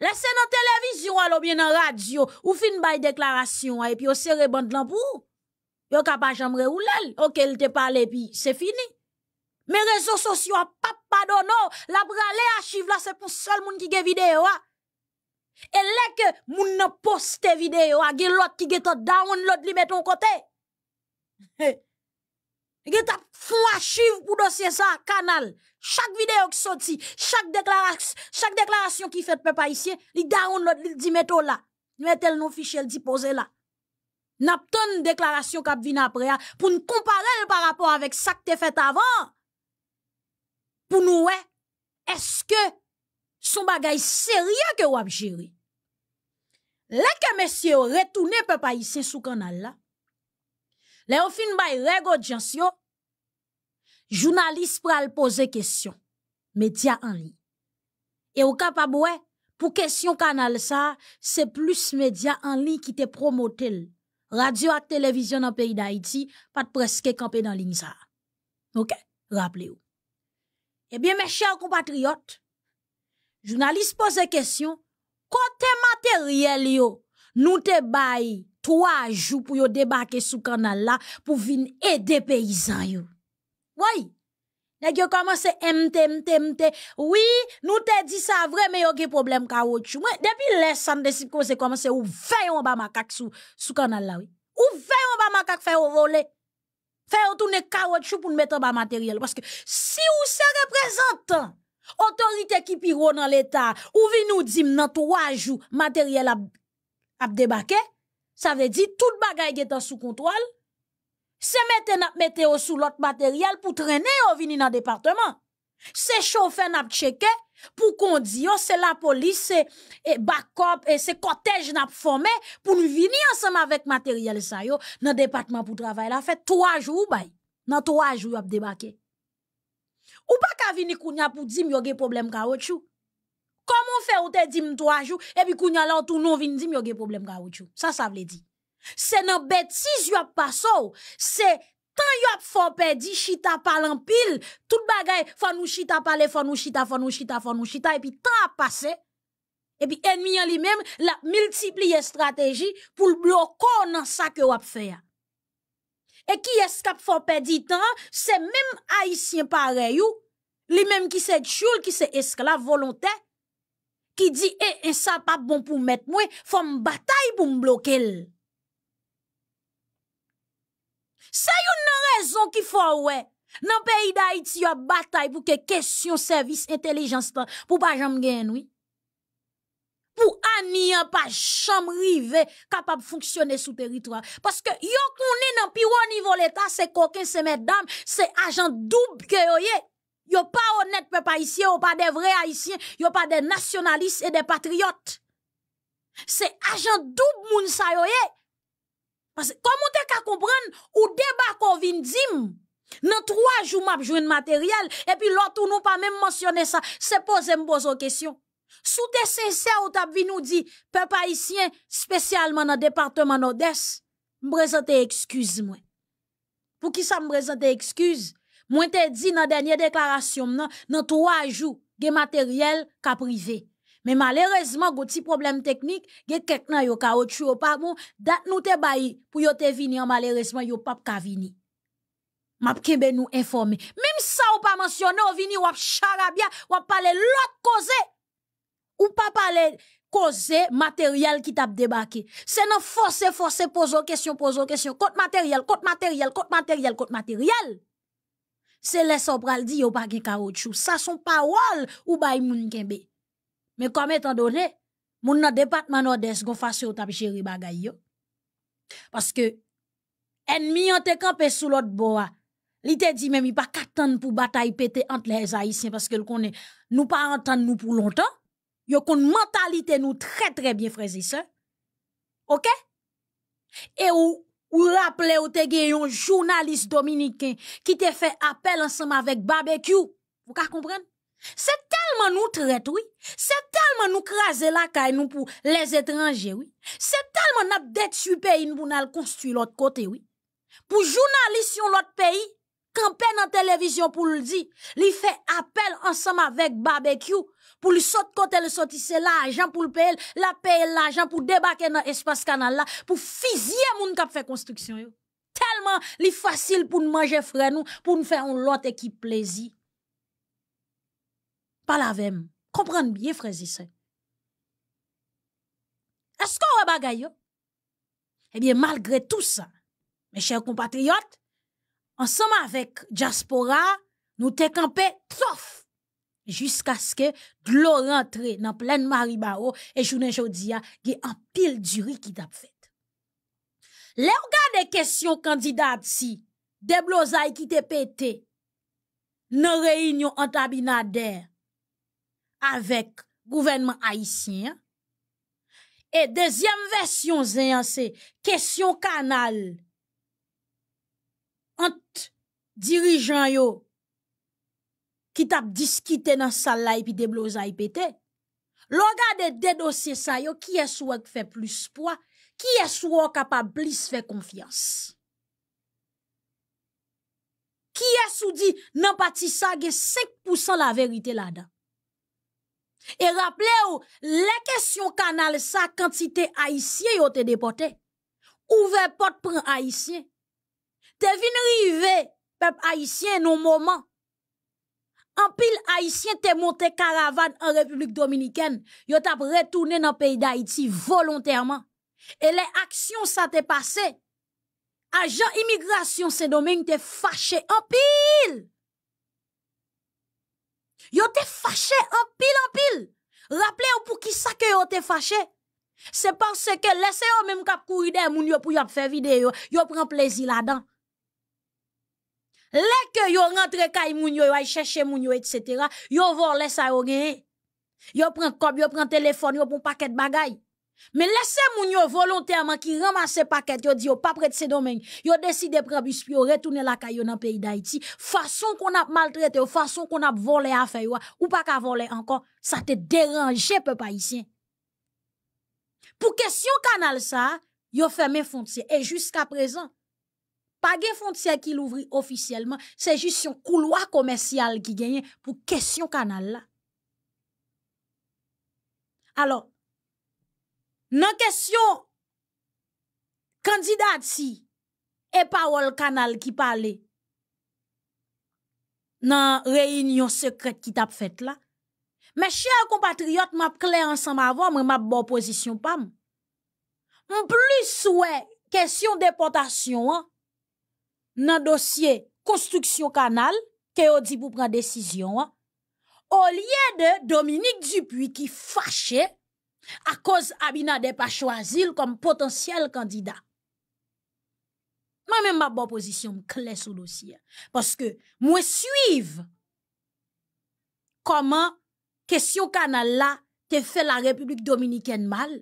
scène dans télévision ou bien dans radio ou fin belle déclaration et puis on serre bande lan pour. Yo ka pas jamre ou lel. OK, il te parle puis c'est fini. Mais réseaux sociaux pas pardonné. La bralé archive là c'est pour seul monde qui gen vidéo. Ah. Et que moun nan poste vidéo, a gen lot qui get a down lot li meton kote. Get a fwa chiv pou dossier sa kanal. Chaque vidéo ki soti, chaque déclaration, chaque ki fet pe pa isye, li down lot li di meto la. metel nou fichel di pose la. Nap ton deklarasyon kap vin apre a pou nou comparer le par rapport que sa ki te avant, pour Pou nou ce que son bagay sérieux que wap gérer. Là que monsieur retourné papa sur sous canal là. Là on fin bay reg audience yo. Journaliste pral poser question. Média en ligne. Et au capable ouais, pour question canal ça, c'est plus média en ligne qui te promotent. Radio et télévision dans pays d'Haïti, pas presque campé dans ligne ça. OK? Rappelez-vous. Eh bien mes chers compatriotes, jounalist pose kesyon, kote materyel yo, nou te bayi, 3 jou pou yo debake sou kanal la, pou vin ede peyizan yo. Woy, neg yo komanse mte, mte, mte, woy, nou te di sa vremen, yo ki problem kawotchou, mwen, depi lesan desi komanse, ou veyon ba makak sou kanal la, ou veyon ba makak fè ou role, fè ou toune kawotchou pou nou metan ba materyel, paske si ou se reprezentan, Otorite ki piro nan l'Etat ou vi nou di m nan 3 jou materyel ap debake, sa ve di tout bagay getan sou kontwal, se mette nan ap mette yo sou lot materyel pou trene yo vini nan departement, se choufe nan ap cheke pou kon di yo, se la polis, se bakop, se kotej nan ap fome pou nou vini ansem avèk materyel sa yo nan departement pou travay la fet, 3 jou ou bay, nan 3 jou yo ap debake. Ou pa ka vini kounya pou dim yoge problem ka wot chou? Koman fe ou te dim to ajou, epi kounya la ou tou nou vini dim yoge problem ka wot chou? Sa sa vle di. Se nan betis yo ap paso, se tan yo ap fopè di, chita palan pil, tout bagay founou chita pale, founou chita, founou chita, founou chita, epi tan ap pase, epi enmian li menm la multipliye strategi pou bloko nan sa ke wap fè ya. E ki eskap fò pè di tan, se mèm haisyen parè yo, li mèm ki se tchoul, ki se esklav volontè, ki di, e, en sa pa bon pou mèt mwen, fò m batay pou m blokèl. Se yo nan rezon ki fò wè, nan peyi da iti yo batay pou ke kesyon servis intelijans tan, pou pa jam gen wè. pour Anian hein, pas chambre rivé capable fonctionner sous territoire parce que yo est dans plus haut niveau l'état c'est coquin c'est mesdames c'est agent double que yo yo pas honnête peuple haïtien yo pas des vrais haïtiens yo pas des nationalistes et des patriotes c'est agent double moun sa yo parce que comment t'es qu'à comprendre ou débat qu'on vient dim dans trois jours m'a une matériel et puis l'autre nous pas même mentionner ça c'est poser une bonne question Sou te sensè ou tap vi nou di, pe pa isyen, spesyalman nan departement nan des, mbrezante ekskuz mwen. Pou ki sa mbrezante ekskuz, mwen te di nan denye deklarasyon mnen, nan 3 ajou, ge materyel ka prive. Men malerezman goti problem teknik, ge kekna bon. yo ka otu yo pa mwen, dat nou te bayi pou yo te vini, an malerezman yo pap ka vini. Map kebe nou informe. Mem sa ou pa mensyone, yo vini wap charabia, wap pale lok koze, ou pas parler causer matériel qui t'a débarqué. C'est non forcer, forcer, poser question, poser question. contre matériel, contre matériel, contre matériel, contre matériel. C'est les sopral dit, a pas caoutchouc. Ça sont paroles ou ba moun kembe. Mais comme étant donné, moun nan département nord-est gon fasse ou tap chéri bagay yo. Parce que, ennemi ont te campé sous l'autre bois. Li te dit même, il pas qu'attendre pour bataille pété entre les Haïtiens parce que le connaît. Nous pas entendre nous pour longtemps. Yo kon mentalite nou tre tre bien frezi se. Ok? E ou rappele ou te gen yon jounalist dominiken ki te fe apel ansama vek barbekyou. Fou kar kompren? Se telman nou trete, oui. Se telman nou kraze laka e nou pou les etranger, oui. Se telman nap detu peyi nou pou nal konstu lot kote, oui. Pou jounalist yon lot peyi, kan pen an televizyon pou l di li fe apel ansama vek barbekyou, pou li sot kote le sotise la ajan pou l'peyel la peyel la ajan pou debake nan espase kanal la, pou fizye moun kap fe konstruksyon yo. Telman li fasil pou nou manje fre nou, pou nou fe yon lote ki plezi. Palavem, komprenn biye frezise. Esko wabaga yo? Ebyen eh malgre tout sa, me chèr kompatriot, ansama vek Djaspora nou te kampe tof. Jusk aske glou rentre nan plen Maribaro e jounen jodia ge an pil duri ki tap fet. Le ou gade kesyon kandidat si deblozay ki te pete nan reynyon an tabinader avek gouvenman haisyen e dezyem versyon zeyan se kesyon kanal ant dirijan yo ki tap diskite nan sal la epi deblo zay pete. Lo gade dedosye sa yo, ki es wak fe plus pwa, ki es wak apablis fe konfians. Ki es wadi nan pati sa ge 5% la verite la da. E rapple yo, le kesyon kanal sa kantite aisyen yo te depote, ouve pot pren aisyen. Te vinrive pep aisyen nou moman, Anpil Haitien te montè karavan an Republik Dominikèn, yo tap retounè nan peyi d'Haïti volontèrman. E le aksyon sa te passe, ajan imigrasyon se domè yon te fache anpil. Yo te fache anpil, anpil. Rappele yon pou ki sa ke yo te fache. Se panse ke lese yon menm kap kou ide moun yo pou yo ap fè vide yo, yo pren plezi la dan. Les que yo rentre kay moun yo, yo ay chèche moun yo, etc. Yo vole sa yo gen. Yo pren kob, yo pren téléphone, yo pren paquet bagay. Mais laissez moun yo volontairement qui ramasse paquet, yo di yo pa prête se domaine. Yo décide pren bus, retourne la kayon dans pays d'Haïti. Façon qu'on a maltraité, façon qu'on a volé à ou pas ka volé encore, ça te dérange, peu ici. Pour question canal ça, yo ferme frontières. Et jusqu'à présent, pa gen fon tse ki louvri ofisyeleman, se jist yon kouloa komensyal ki genyen pou kesyon kanal la. Alo, nan kesyon kandidat si, e pa wol kanal ki pale, nan reynyon sekret ki tap fet la, me chèr kompatriot map kle ansan ma avon, me map bo oposisyon pam, moun plis ouè kesyon depotasyon an, nan dosye konstruksyon kanal, ke yo di pou pran desisyon an, o liye de Dominique Dupuis ki fache a koz Abinade Pachouazil kom potensyal kandida. Man men ma bo pozisyon m kle sou dosye, paske mwen suiv koman kesyon kanal la te fe la Republik Dominikèn mal,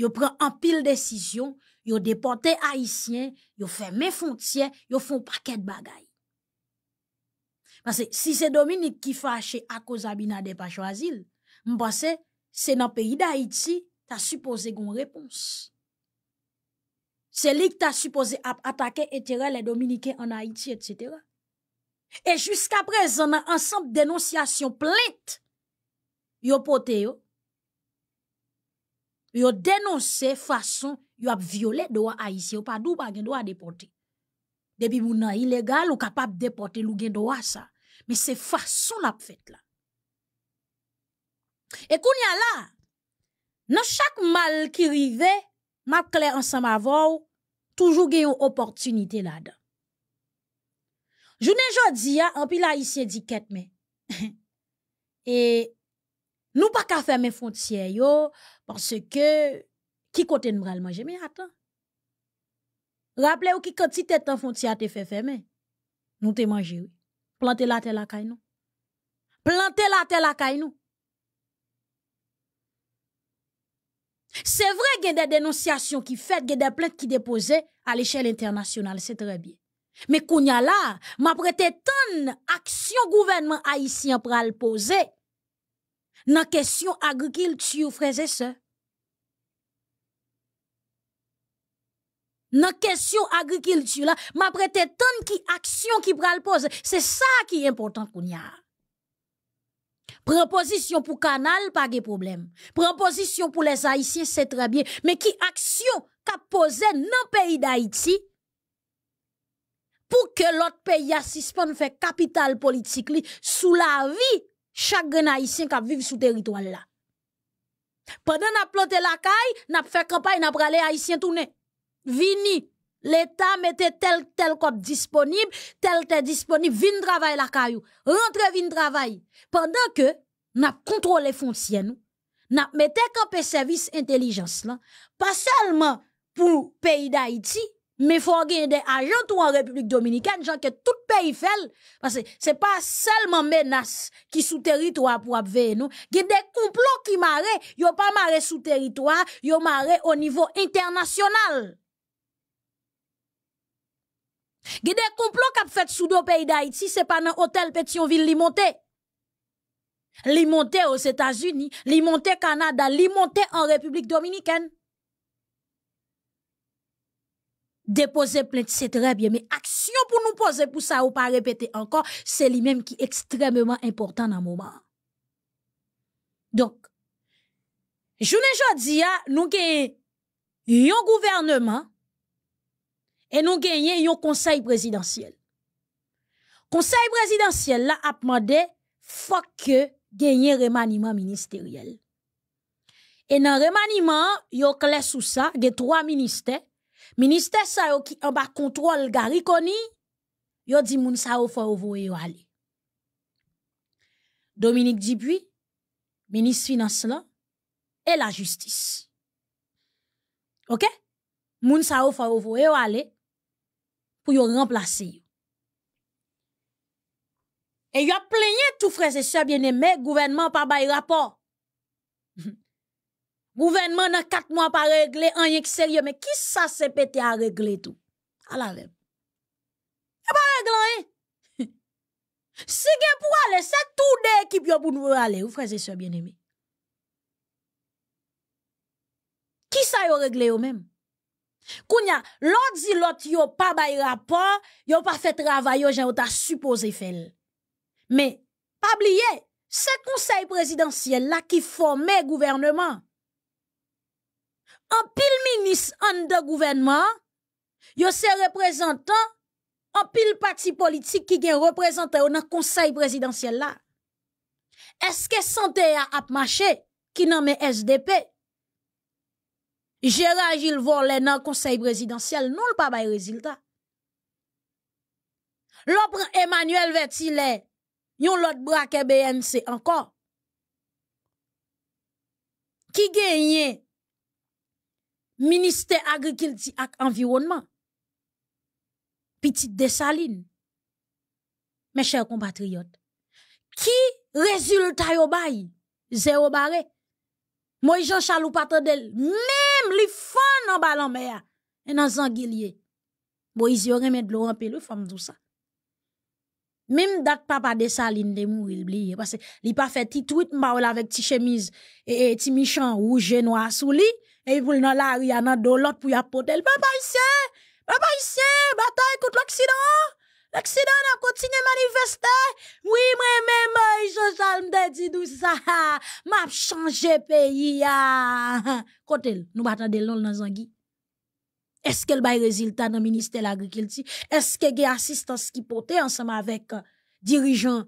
yo pran an pil desisyon Yo depote Haitien, yo fèmè fontyen, yo fèm pa kèd bagay. Mpase, si se Dominique ki fache akouzabina depache wazil, mpase, se nan peyi d'Haïti, ta suppose goun repons. Se lik ta suppose ap atake etirel et Dominique en Haïti, et cetera. Et jusqu'apre, zan nan ansanp denonsyasyon plente, yo pote yo, yo denonse fason yo ap viole dowa a isye, yo pa dou pa gen dowa depote. Debi mounan ilegal, yo kapap depote lou gen dowa sa. Me se fason ap fet la. E koun ya la, nan chak mal ki rive, map kle ansan ma vou, toujou gen yon oportunite la da. Jounen jodi ya, an pi la isye di ket me. E nou pa ka fè men fonciye yo, panse ke... qui côté nous va manger mais attends rappelez-vous qui quand si tête en frontière te fait fermer nous te manger plantez la terre la caille nous plantez la terre la caille nous C'est vrai qu'il y a des dénonciations qui faites, qu'il y a des plaintes qui déposées à l'échelle internationale, c'est très bien. Mais Kounia là, m'a prêté tant d'actions gouvernement haïtien pour le poser. Dans la question agriculture, frères et sœurs. dans question agriculture là vais prêté tant qui action qui pose c'est ça qui est important qu'on proposition pour canal pas de problème proposition pour les haïtiens c'est très bien mais qui action qu'a posé dans pays d'Haïti pour que l'autre pays a suspendu fait capital politique sous la vie chaque haïtien qui vit sous territoire là pendant avons planté la caille n'a fait campagne n'a les haïtien tourner vini. L'État mettait tel tel cop disponible, tel tel disponible, vin travail la caillou, rentre vin travail. Pendant que n'a contrôlé foncier nous, n'a mettait campé service intelligence là, pas seulement pour pays d'Haïti, mais faut gagner des agents ou en République dominicaine, gens que tout pays fait parce que c'est pas seulement menace qui sous territoire pour nous, il y des complots qui marrent, yo pas marré sous territoire, yo marré au niveau international. Gede komplo kap fèt soudo peyi da iti, se pa nan otel pet yon vil li montè. Li montè o Sétas-Uni, li montè Kanada, li montè an Republik Dominikèn. Depose plèn, se trè bie, me aksyon pou nou pose pou sa ou pa repète ankon, se li mèm ki ekstremèman importan nan mouman. Donk, jounen jò di ya, nou ke yon gouvernèman, Et nous gagnons un conseil présidentiel. Conseil présidentiel là a demandé faut que le remaniement ministériel. Et dans le remaniement, yo y sous ça, des trois ministères. Ministère ça qui en bas contrôle Gariconi, yo dit moun ça faut voyer aller. Dominique Dupuis, ministre finance là et la justice. OK Moun ça faut voyer aller pour yon remplacer. Et yon plein tout frère et sœurs bien-aimés, gouvernement pas bay rapport. gouvernement nan 4 mois pas réglé en yon sérieux, mais qui ça se pété à régler tout? À la veille. Yon pas réglé, hein? si yon pour aller, c'est tout de qui vous pour nous aller, ou frère et sœurs bien-aimés. Qui ça yon réglé eux même? Kounya, l'autre dit l'autre yo pas bay rapport, yo pas fait travail yo jan ta supposé faire. Mais pas oublier, c'est conseil présidentiel là qui formait gouvernement. En pile ministre en de gouvernement, yo se représentant en pile parti politique qui gen représentant dans conseil présidentiel là. Est-ce que santé a ap marché qui nomme SDP? Gérard Gilles volé dans le conseil présidentiel, non le pas de résultat. L'opre Emmanuel Vettile, yon l'autre braque BNC encore. Qui gagne ministère agriculture et environnement? Petite Dessaline. Mes chers compatriotes, qui résultat yo bail? Zéro barré. Mo yon chalou pato del, mèm li fon nan balan mè ya, e nan zangil ye, bo yon remèd lò anpe lò fòm dousa. Mèm dak papa de salin de mou, li pa fè ti twit mba wèl avèk ti chemiz, e ti michan wou jenwa sou li, e yon voul nan la wè yon an do lot pou yon potel, papa yon se, papa yon se, bata yon kout l'Oksidon, L'accident a continué à manifester. Oui, moi même, euh, Jean-Charles de dit tout ça. M'a changé pays. Ah. Côté, nous attendons l'ol dans Zangi. Est-ce qu'elle des résultat dans le ministère de l'Agriculture? Est-ce qu'il y a assistance qui porte ensemble avec euh, dirigeants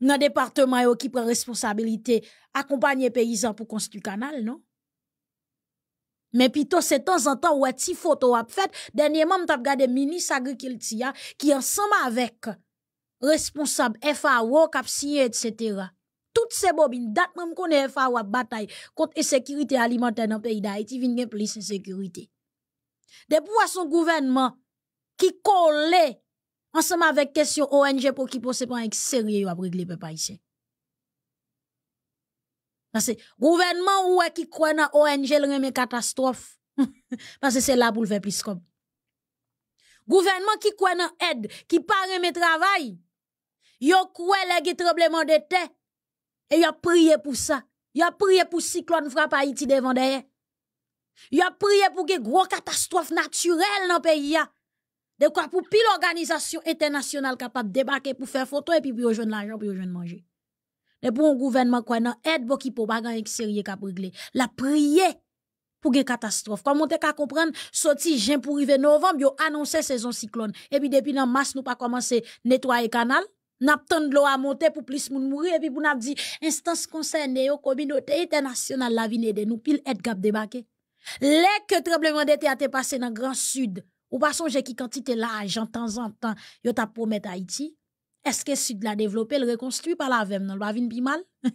dans le département qui prend responsabilité les paysans pour construire le canal, non? mais plutôt c'est temps en temps où ti photo a fait dernièrement m'tap regardé ministre agriculture qui ensemble avec responsable FAO cap etc. toutes ces bobines date même est FAO a bataille contre insécurité alimentaire dans le pays d'Haïti vinn gen plus insécurité des pouvoirs son gouvernement qui collait ensemble avec question ONG pour qui pour se prendre sérieux a régler peuple parce que gouvernement ou qui croit dans ONG remet catastrophe. Parce que c'est là pour le faire plus comme. Gouvernement qui croit dans aide, qui pas mes travail. Yo croit les tremblement de terre et yo prié pour ça. Yo prié pour cyclone frappe Haïti devant derrière. Yo prié pour que gros catastrophe naturelle dans le pays De quoi pour pile organisation internationale capable de débarquer pour faire photo et puis pour de l'argent pour joindre manger. Le bon gouvernement quoi a aide bon pour pas gagner sérieux qu'à La prier pour une catastrophe. Comme on comprenez, compris, comprendre sorti juin pour arriver novembre, yo annoncé saison cyclone et puis depuis dans mars nous pas à nettoyer canal. N'a de l'eau à monter pour plus gens mourir, et puis pour n'a dit, instance concernée, la communauté internationale, la vine de nous, pile aide gap débarquer. Les que tremblement a été passé dans le grand sud, ou pas songer qui quantité l'argent, temps en temps, yo t'a promet Haïti. Est-ce que si de la devlope, le reconstruire par la vem non? va ba vin pi mal?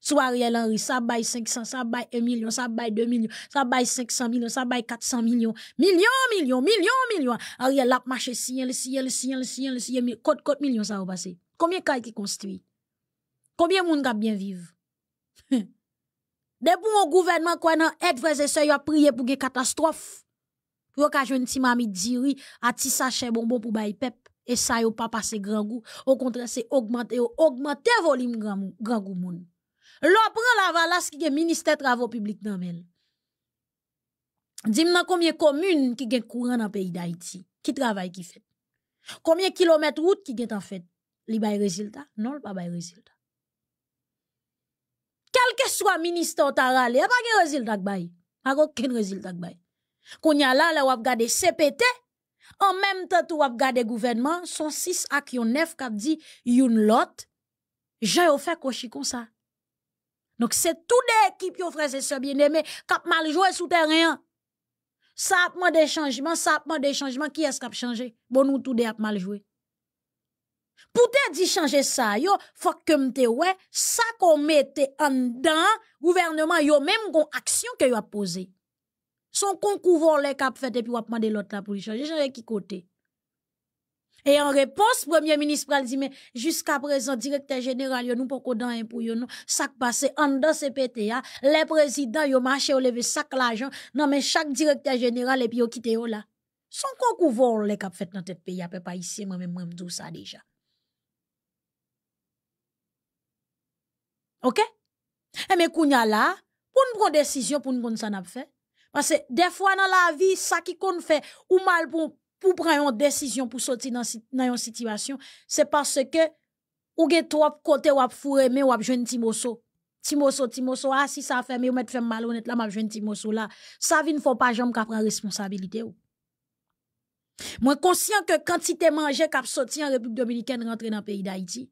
Soit Ariel Henry, ça baille 500, ça baille 1 million, ça baille 2 millions, ça baille 500 millions, ça baille 400 millions. Millions, millions, millions, million. Ariel le marche le siyen, le siyen, siyen, kote kote ça sa ou Combien Koumyen qui construit? Combien de monde a bien vivre? Debou ou le kwa nan a vreze se ça a priye pour ge katastrof, petit yo une petite ti mami diri, ati sache bonbon pour bay pep et ça yo pas passé grand goût au contraire c'est augmenter augmenter volume grand grand goût moun l'on prend la valasse qui est ministère travaux publics dans mel dis-moi combien communes qui gagne courant dans pays d'Haïti qui travaille qui fait combien kilomètres route qui gagne en fait li bay résultat non pas bay résultat quel que soit ministère ta a pas gagne résultat bay pas aucun résultat bay qu'on y a là là ou regarder CPT en même temps, tout va le gouvernement, son 6 à 9 kap dit yon lot, J'ai yon fait kouchi comme ça Donc, c'est tout l'équipe équipes qui fait et sœurs bien-aimé, a mal joué le terrain. Ça a pris des changement, ça a pris des changement, qui est-ce qui a changé? Bon, nous tout de a mal joué. Pour te dire changer ça, il faut que vous ouais, ça qu'on mette en dedans, gouvernement, yo même gon action que vous a posé. Son konkouvor lè kap fèt epi wap mande lot la pou yon chanje, jè jè lè ki kote. E yon repos premier ministral di men, Juska prezant direkter jeneral yon nou poko dan yon pou yon nou, Sak basè, andan se pète ya, Le prezident yon manche yon leve sak la jan, Nan men chak direkter jeneral epi yon kite yon la. Son konkouvor lè kap fèt nan tèt pe, Yon pe pa isye, mwen men mwen mdou sa deja. Ok? E eh, men kounya la, Poun proun desisyon, poun bon, moun san ap fèt? Parce que des fois dans la vie, ça qui compte fait ou mal pour, prendre une décision pour sortir dans une situation, c'est parce que ou avez trop côté ou avez fourré, mais ou avez jeune Timoso. Timoso, Timoso, ah si ça fait, mais ou mettez fait malhonnête là, ma jeune Timoso là. Ça ne faut pas jamais prendre responsabilité. je Moi, conscient que quand tu es mangé, qu'il sorti en République dominicaine, rentré dans le pays d'Haïti.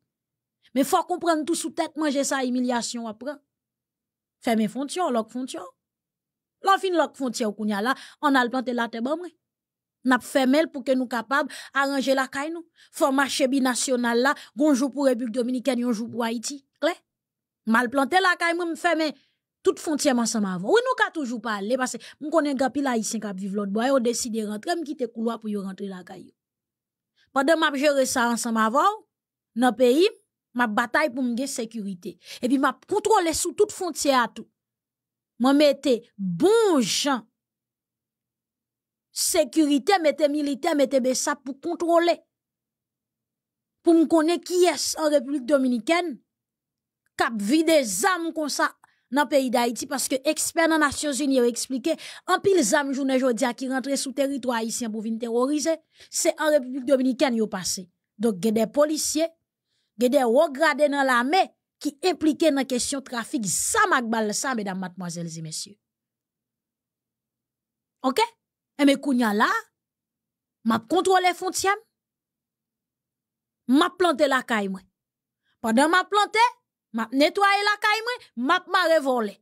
Mais faut comprendre tout sous tête, manger ça, humiliation, après. Fais mes fonctions, l'autre fonctions. lan fin lak fontye ou kounya la, an al plante lak te bomre. Nap femel pou ke nou kapab aranje lakay nou. Forma chebi nasyonal la, gonjou pou Republik Dominik, kenyonjou pou Haiti. Kle? Mal plante lakay, mwen mwem feme tout fontye mwen samavon. Ou nou ka toujou pa ale, pase mwen konen gapi la isen kap vive lot boye, ou deside rentre, mwen kite kouloa pou yo rentre lakay yo. Pwede mwen ap jere sa ansamavon, nan peyi, mwen batay pou mwen gen sekurite. E pi mwen kontrole sou tout fontye atou. Je mette bon gens sécurité mette militaire mette ça pour contrôler pour me connaître qui est en République dominicaine cap vide âmes comme ça dans pays d'Haïti parce que experts dans Nations Unies ont expliqué en pile zame journée aujourd'hui qui sur sous territoire haïtien pour venir terroriser c'est en République dominicaine yo passé donc il des policiers il des hauts gradés dans l'armée qui impliqué dans la question trafic Zamakbal, ça, mesdames, mademoiselles et messieurs. Ok? Et eh, mes kounya là, m'a contrôlé fontième m'a planté la caille. Pendant m'a planté, m'a nettoyé la caille, m'a maré volé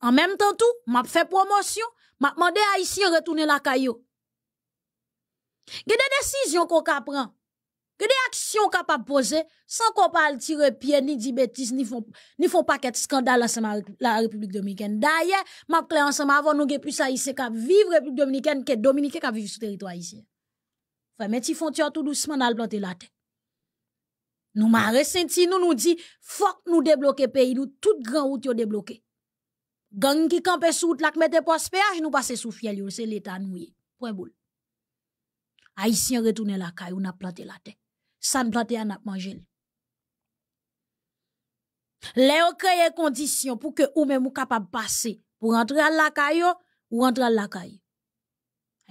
En même temps, tout, m'a fait promotion, m'a demandé à ici retourner la caille. Il y a des décisions qu'on prendre que des actions capables poser sans qu'on parle tirer pied ni dire bêtises ni font ni font pas de scandale ensemble la République dominicaine d'ailleurs m'a clair ensemble avant nous plus ça ici qu'a vivre République dominicaine que dominicain qui vivre sur territoire ici mais ils font tout doucement dans planter la tête nous avons ressenti nous nous dit faut que nous débloquer pays nous tout grand route yo débloquer gang qui campe sous la mettre des péage nous passer sous fiel c'est l'état nous point boule haïtien retourner la caille on a planté la tête san plante pas. ap manjel. Le on kreye condition conditions pour ou capable mêmes kapab passer pou rentre al la l'accueil ou rentre al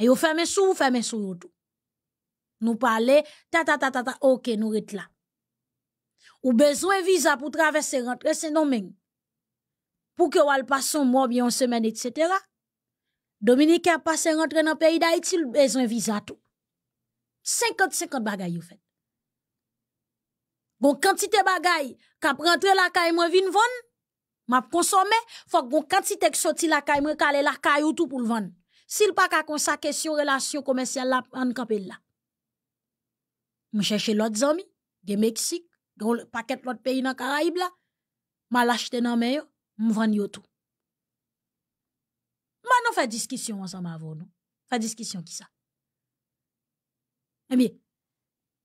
Et on ferme les sou ou ferme sou sous. tout. Nous parler, ta ta ta ta ta, ok nous ret là. Ou besoin visa pou travesse rentre, c'est non men. que ke wal semaine, bien une semen, etc. Dominique a passé rentrer pays pays pays d'Haïti, besoin visa visa. 50-50 bagay ou fait. Gon kantite bagay, ka prentre lakay mwen vin von, map konsome, fok gon kantite ksoti lakay mwen kale lakay yotou pou lvan. Sil pa ka konsa kesyon relasyon komensyal la, an kapel la. Mwen chèche lot zami, gen Meksik, gen paket lot peyi nan Karaib la, ma lachte nan meyo, mwen van yotou. Ma nou fè diskisyon ansan mwen avon nou. Fè diskisyon ki sa. E miye,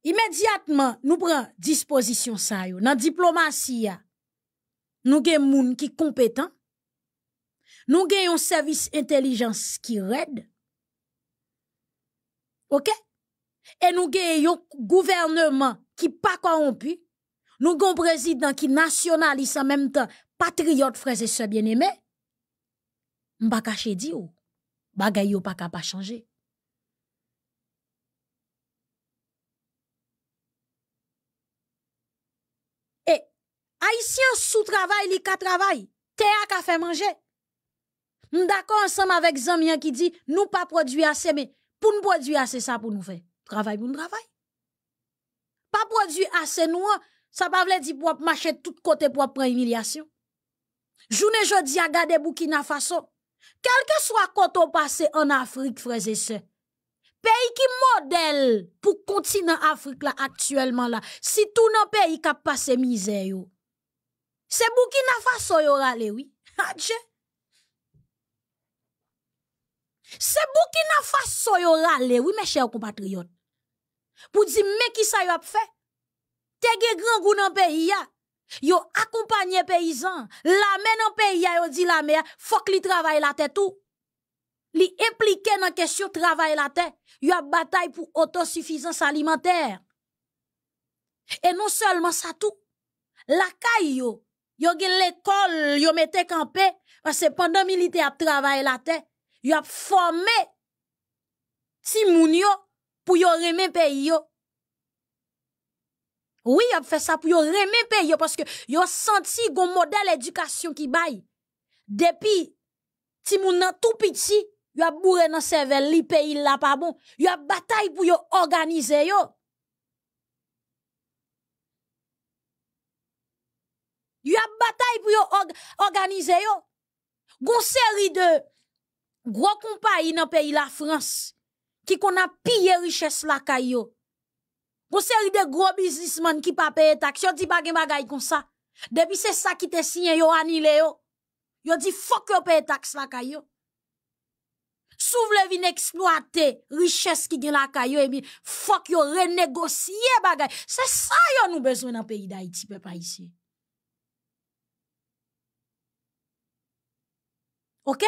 immédiatement nous prenons disposition ça Dans dans diplomatie nous des gens qui compétent nous avons un service intelligence qui raide OK et nous avons un gouvernement qui pas corrompu nous avons un président qui nationaliste en même temps patriote frères et sœurs bien-aimés cacher dit ou pas changer Haïtien sous travail, li ka travail. Théa ka fait manger. D'accord ensemble avec Zamien qui dit, nous pas produit assez, mais pour nous produire assez, ça pour nous faire. Travail pour nous travail. Pas produire assez, nous, hein. ça pas veut dire pour marcher tout tous pour prendre humiliation. Journée jeudi à garder Burkina Faso. Quel que soit quand au passé en Afrique, frères et sœurs, pays qui modèle pour continent Afrique là actuellement là, si tout nos pays qui a passé misère, Se bou ki na fwa soyo rale wi, adje, se bou ki na fwa soyo rale wi, me chè ou kompatri yon, pou di me ki sa yo ap fe, tege gran goun an peyi ya, yo akompanyen peyizan, la men an peyi ya yo di la men, fok li travay la te tou, li implike nan kesyo travay la te, yo ap batay pou otosufizans alimenter, e non selman sa tou, la kay yo, Yo gen l'école, mettez mette camp, parce que pendant les militaires travaillé la terre, vous a formé ti pour yo remen pays Oui, Oui, yo fait ça pour yo remen pays parce que yo senti gon modèle éducation qui bail. Depuis les gens nan tout petit, yo a bourré dans cervelle li pays là pas bon. bataille pour yo organiser yo. y a bataille pour yo org organiser yo. Gon série de gros compagnie dans pays la France qui qu'on a pillé richesse la kayo. Gon série de gros businessmen qui pa paye taxe, Yon di pa gen bagay comme ça. Depuis c'est ça qui te signé yo anile yo. Yo dit fuck yo paye taxe la kayo. Souvle vin exploiter richesse qui gen la kayo et bien fuck yo renégocier bagay. C'est ça yo nous besoin dans pays d'Haïti peuple haïtien. Ok?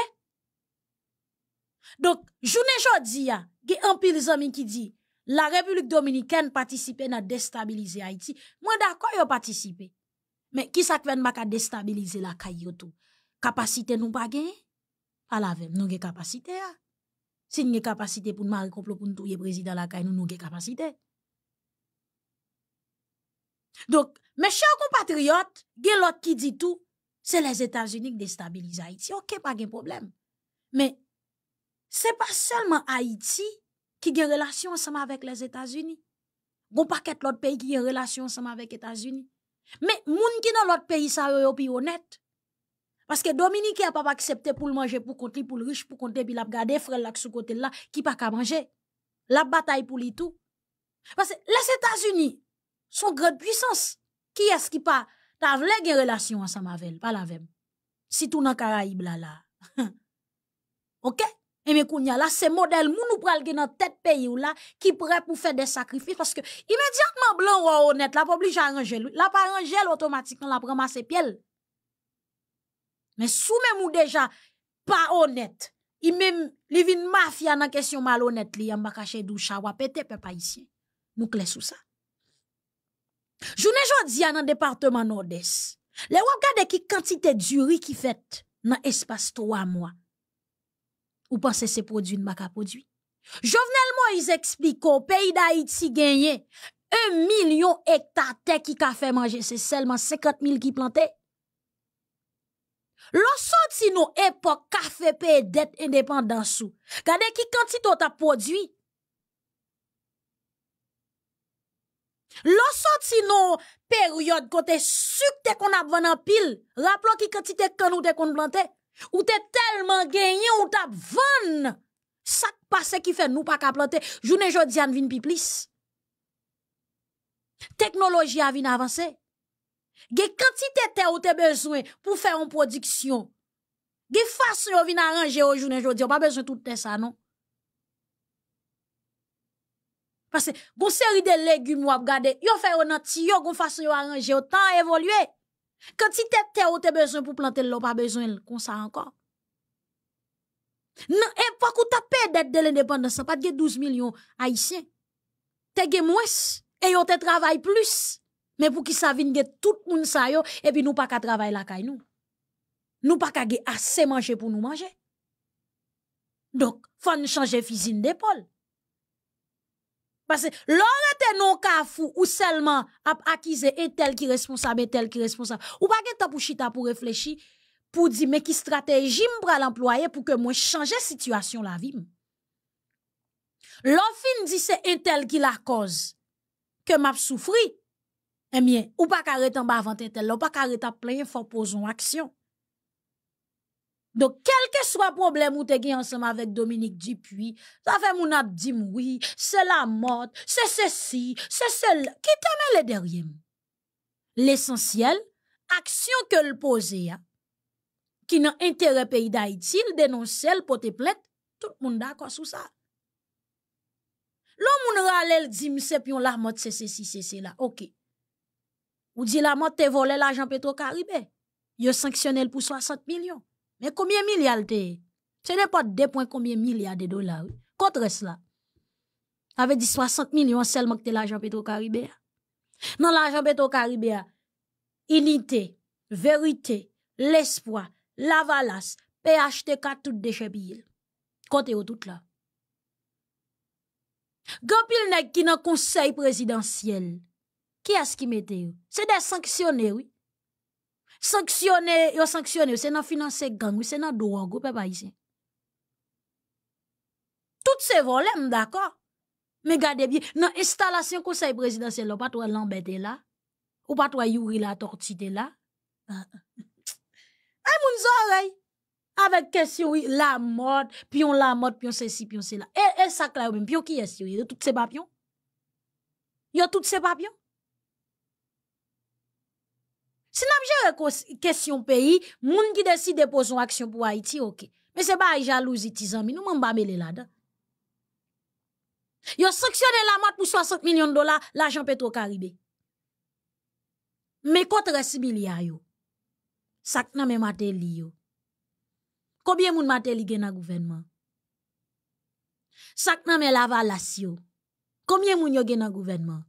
Donk, jounen jodi ya, ge empil zami ki di, la Republik Dominikèn patisipe na destabilize Haiti. Mwen da kwa yo patisipe? Men, ki sak ven baka destabilize la kay yo tou? Kapasite nou pa gen? A la vem, nou ge kapasite ya. Si nou ge kapasite pou nman rekomplo pou ntou ye prezident la kay, nou nou ge kapasite. Donk, men chè ou kon patriot, ge lot ki di tou, c'est les États-Unis qui déstabilisent Haïti. Ok, pas de problème. Mais ce n'est pas seulement Haïti qui a une relation avec les États-Unis. Il n'y a pas l'autre pays qui a une relation avec les États-Unis. Mais les gens qui dans l'autre pays, sont honnêtes. honnête. Parce que Dominique n'a pas accepté pour manger, pour compter, pour le riche, pour compter, puis il a gardé frère là sur côté là, qui n'a pas manger. La bataille pour lui tout. Parce que les États-Unis sont grande puissance. Qui est-ce qui pas ta vle gen relation ensemble avec pas la même si tout dans caraïbe là là OK et mes kounya là c'est modèle mou nous pral gen dans tête pays ou là qui prêt pour faire des sacrifices parce que immédiatement blanc ou honnête la pas obligé arranger lui la pas arranger automatiquement la prend ses pieds. mais sous même ou déjà pas honnête il même li vin mafia dans question malhonnête li en pas caché douche wa pété peuple haïtien nous clais sous ça Jounen jwa diyan nan departman no des, le wap gade ki kantite djuri ki fet nan espas 3 mwa. Ou panse se podwi nan maka podwi? Jouvenel mwa yis ekspli kon peyi da iti genyen, 1 milyon hektate ki kafe manje, se selman 50 mil ki plante. Lo son ti nou epok kafe pey det independansou, gade ki kantite o ta podwi, Lo sot si nou peryode kon te suk te kon apvan an pil, raplo ki kanti te kon ou te kon planten, ou te telman genyen ou te apvan, sak pa se ki fe nou pa ka planten, jounen jodi an vin pi plis. Teknoloji avin avanse, ge kanti te te ou te bezwen pou fe yon prodiksyon, ge fase yo vin aranje yo jounen jodi, yo pa bezwen tout te sa non. Parce que, bon série de légumes, ou gade, yo fait un anti, on gon façon yo arranger, yo temps Quand Quantité t'es terre ou besoin pour planter l'eau, pas besoin, comme ça encore. et époque qu'on tape dette de l'indépendance, pas de 12 millions haïtiens. T'es moins, et yo te travaille plus. Mais pour qui ça vienne tout le monde yo, et puis nous pas qu'à travailler la caille nous. Nous pas qu'à assez manger pour nous manger. Donc, faut nous changer cuisine d'épaule. Parce que l'on non kafou ou seulement a acquise un tel qui responsable, et tel qui responsable. Ou pas gen pour chita pour réfléchir, pour dire mais qui stratégie m'a l'employer pour que moi change situation la vie. L'on fin dit c'est un tel qui la cause que m'a souffri. Eh bien, ou pas qu'arrêter en bas avant tel, ou pas à plein fort poser action. Don, kelke swa problem ou te gen ansama vek Dominique Dupuis, ta fe moun ap di moui, se la mot, se se si, se se la, ki te men le deryem. L'esensyel, aksyon ke l'poze ya, ki nan entere peyi da itil, denonsel, pote plet, tout moun da akwa sou sa. Lo moun ralel di msep yon la mot, se se si, se se la, ok. Ou di la mot, te vole la Jean-Petro Karibè, yo sanksyonel pou 60 milyon. Mais combien de milliards dollars? Ce n'est pas 2 points combien de milliards de dollars. Contre cela. Avec 60 millions seulement que l'argent Petro-Caribéa. Dans l'argent Petro-Caribéa, unité, vérité, l'espoir, l'avalas, PHTK, tout déchet pillé. Côté tout là. Gopil nèg qui dans conseil présidentiel. Qui est-ce qui mette C'est des sanctionnés, Sanksyone yo, sanksyone yo, se nan finanse gang, se nan drogo pe pa yi se. Tout se volè, m d'akor. Me gade bi, nan estalasyon konsey prezidansye lo, patwa lambè de la, ou patwa yuri la, tortite la. E moun zorey, avek kesyon yi, la mod, piyon la mod, piyon se si, piyon se la. E, e sakla yo m, piyon kiye si yo, yo tout se papyon. Yo tout se papyon. Sin ap jere kòs kèsyon peyi, moun ki desi depozon aksyon pou Haiti, ok. Mè se ba ay jalouz itizan mi, nou mè mba mele la da. Yo saksyonen la mat pou 60 milyon dola, la janpe trok aribe. Mè kòt resibili a yo. Sak nan mè mate li yo. Kobye moun mate li gen a gouvenman? Sak nan mè lava las yo. Kobye moun yo gen a gouvenman?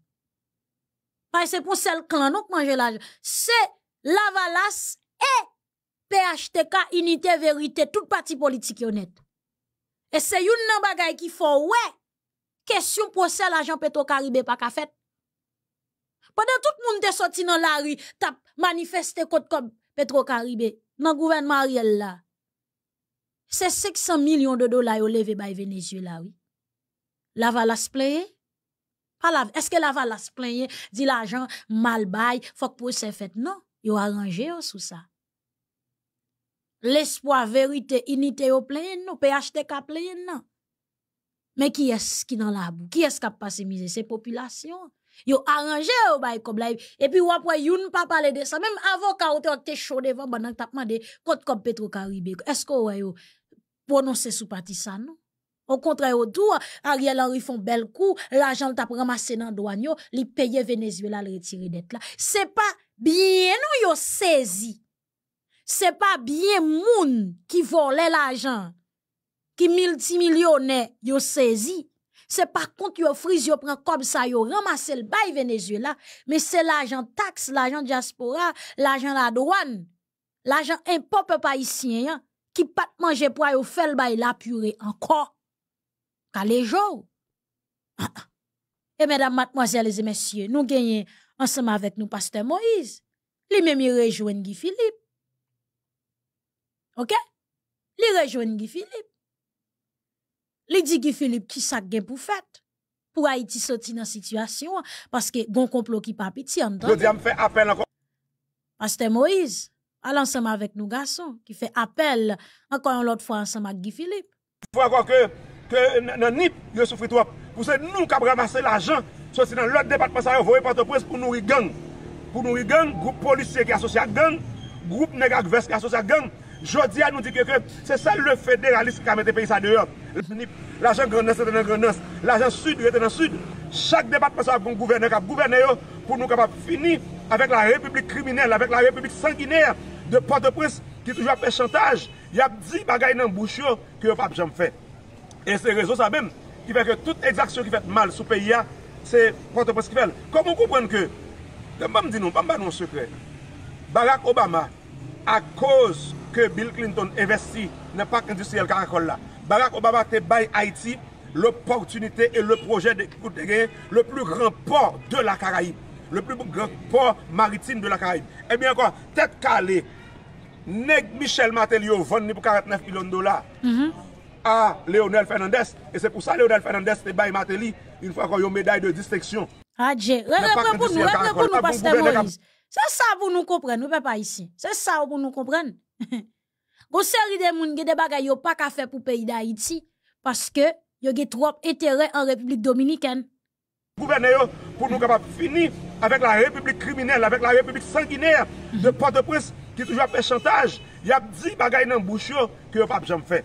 Paye se pou sel klan, nou kmanje la janpe. Se... Lavalas et PHTK unité vérité tout parti politique honnête. Et c'est une bagaille qui faut ouais. Question procès l'agent Petro-Caribé pas qu'à fait. Pendant tout le monde est sorti dans la rue, t'as manifesté contre comme Petro-Caribé dans le gouvernement Ariel là. C'est 600 millions de dollars ont levé par Venezuela oui. Lavalas valas Est-ce que Lavalas valas dit l'argent mal bail, faut que pour fait non. Yo aranje yo sou sa. L'espoi verite inite yo pleyen nou, pey achete ka pleyen nan. Men ki es ki nan la abou, ki es kap passemize, se populasyon. Yo aranje yo baye kob la evi, epi wapwe youn pa pale de sa, menm avoka ote ote chodevan banan tapman de kote kob petro karibe. Esko wè yo prononse sou pati sa nou? Au contraire, autour, Ariel Henry font bel coup, l'argent t'a ramassé dans douane, li paye Venezuela le retirer d'être là. C'est pas bien nous yo saisi. C'est pas bien moun qui volait l'argent, qui multimillionnaire yo saisi. C'est pas contre yo frise yo prend comme ça yo ramassé le bail Venezuela, mais c'est l'argent taxe, l'argent diaspora, l'argent la douane, l'argent impôt haïtien qui pas manger pour yo faire le bail la purée encore. Kale Ah, ah. Et eh, mesdames, mademoiselles et messieurs, nous gagnons ensemble avec nous, pasteur Moïse. les mêmes y rejoignent Guy Philippe. OK? Li rejoignent Guy Philippe. Les dit Guy Philippe qui ça pour fête pour Haïti sortir dans situation parce que gon complot qui pas pitié. en dedans. Je appel encore. Pasteur Moïse, allons ensemble avec nous garçons qui fait appel encore une autre fois ensemble avec Guy Philippe. Faut encore que Kè nan nip, yo soufri twop. Pwese nou kap ramase la jan, sosi nan lòt depatman sa yo, pou nou yi gang. Pou nou yi gang, group policier ki asosya gang, group negak vers ki asosya gang. Jodi a nou di kè kè, se sa lò federalist ki a mette peyi sa deyop. Lòt nip, la jan grenes, la jan sud, lòt nan sud, chak depatman sa bon yo, pou nou kap ap fini avèk la republik krimine, avèk la republik sangine, de potopres, ki toujwa pe chantaj, yap di bagay nan boucho, kè yo fap jom fè. E se rezo sa bèm, ki fè ke tout exaksyon ki fèt mal sou peyi ya, se pwante pwè s'ki fèl. Komon koupwèn ke? Te mbèm di nou, mbèm bèm nou an sekre. Barack Obama, a koz ke Bill Clinton investi, nè pak industriel karakolla. Barack Obama te bay Haiti l'opportunite e le projè de koutere le plu gran port de la Karaib. Le plu gran port maritim de la Karaib. E mwen kon, tèt kalè, neg Michel Martel yo, von ni pou 49 pilon dola, à Léonel Fernandez. Et c'est pour ça Léonel Fernandez te bail Matéli une fois qu'on a une médaille de distinction. Adieu ah, pour nous, reprends nous, pasteur Moïse. C'est ça vous nous comprendre, nous pas ici. C'est ça vous nous comprenez Gon série de moun gen des bagay pas qu'à faire pour pays d'Haïti parce que yo gen trop intérêt en République dominicaine. Gouverneur pour nous capable finir avec la République criminelle, avec la République sanguinaire de mhm. Port-au-Prince qui toujours fait chantage. Il a dit bagay le bouche que yo pas jamais fait.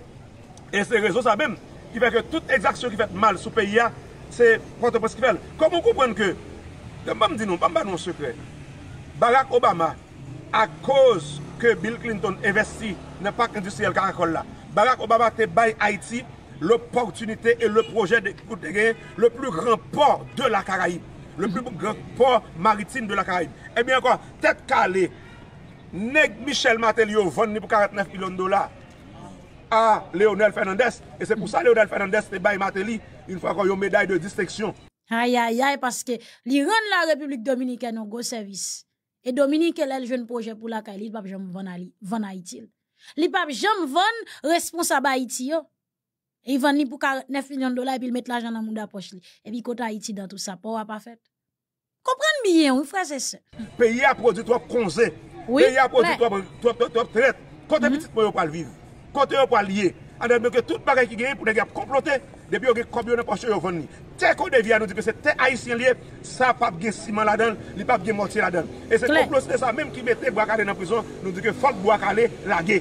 E se rezo sa bèm, ki fè ke tout exaksyon ki fèt mal sou peyi ya, se pwote pwòs ki fèl. Komon koupren ke, te mbam di nou, mbam ba nou an sekre, Barack Obama, a koz ke Bill Clinton investi, ne pak industriel karakolla. Barack Obama te bay Haiti, l'opportunite e le projè de koutere, le plou grand port de la Karaib, le plou grand port maritime de la Karaib. E eh mi an kon, te kalè, neg Michel Martel yo, von ni pou 49 milion dola, à Léonel Fernandez. Et c'est pour ça Léonel Fernandez te baille Matéli une fois qu'on a une médaille de distinction. Aïe, aïe, aïe, parce que l'Iran, la République dominicaine, un gros service. Et Dominique, elle, elle, jeune projet pour la Kaili, il pas vont à Haïti. Il pas jamais vendre responsable Haïti, Et il vend pour 49 millions de dollars et puis il met l'argent dans à poche. Et puis côté Haïti dans tout ça, pas pas fait. Comprenez bien, oui, frère, c'est ça. Pays a produit trop conseil. Oui. Pays a produit trop traite. Côté mhm. petit, pour pas le vivre. Kote yo pwa liye. Anè mwen ke tout bagay ki geyi pou ne gey ap komplote. Depi yo gey kobyo nan poche yo von ni. Te kon devya nou dipe se te aisyen liye. Sa pap gen siman la dan. Li pap gen morti la dan. E se komplote sa mèm ki mette Bwakale nan prison. Nou dike fok Bwakale lage.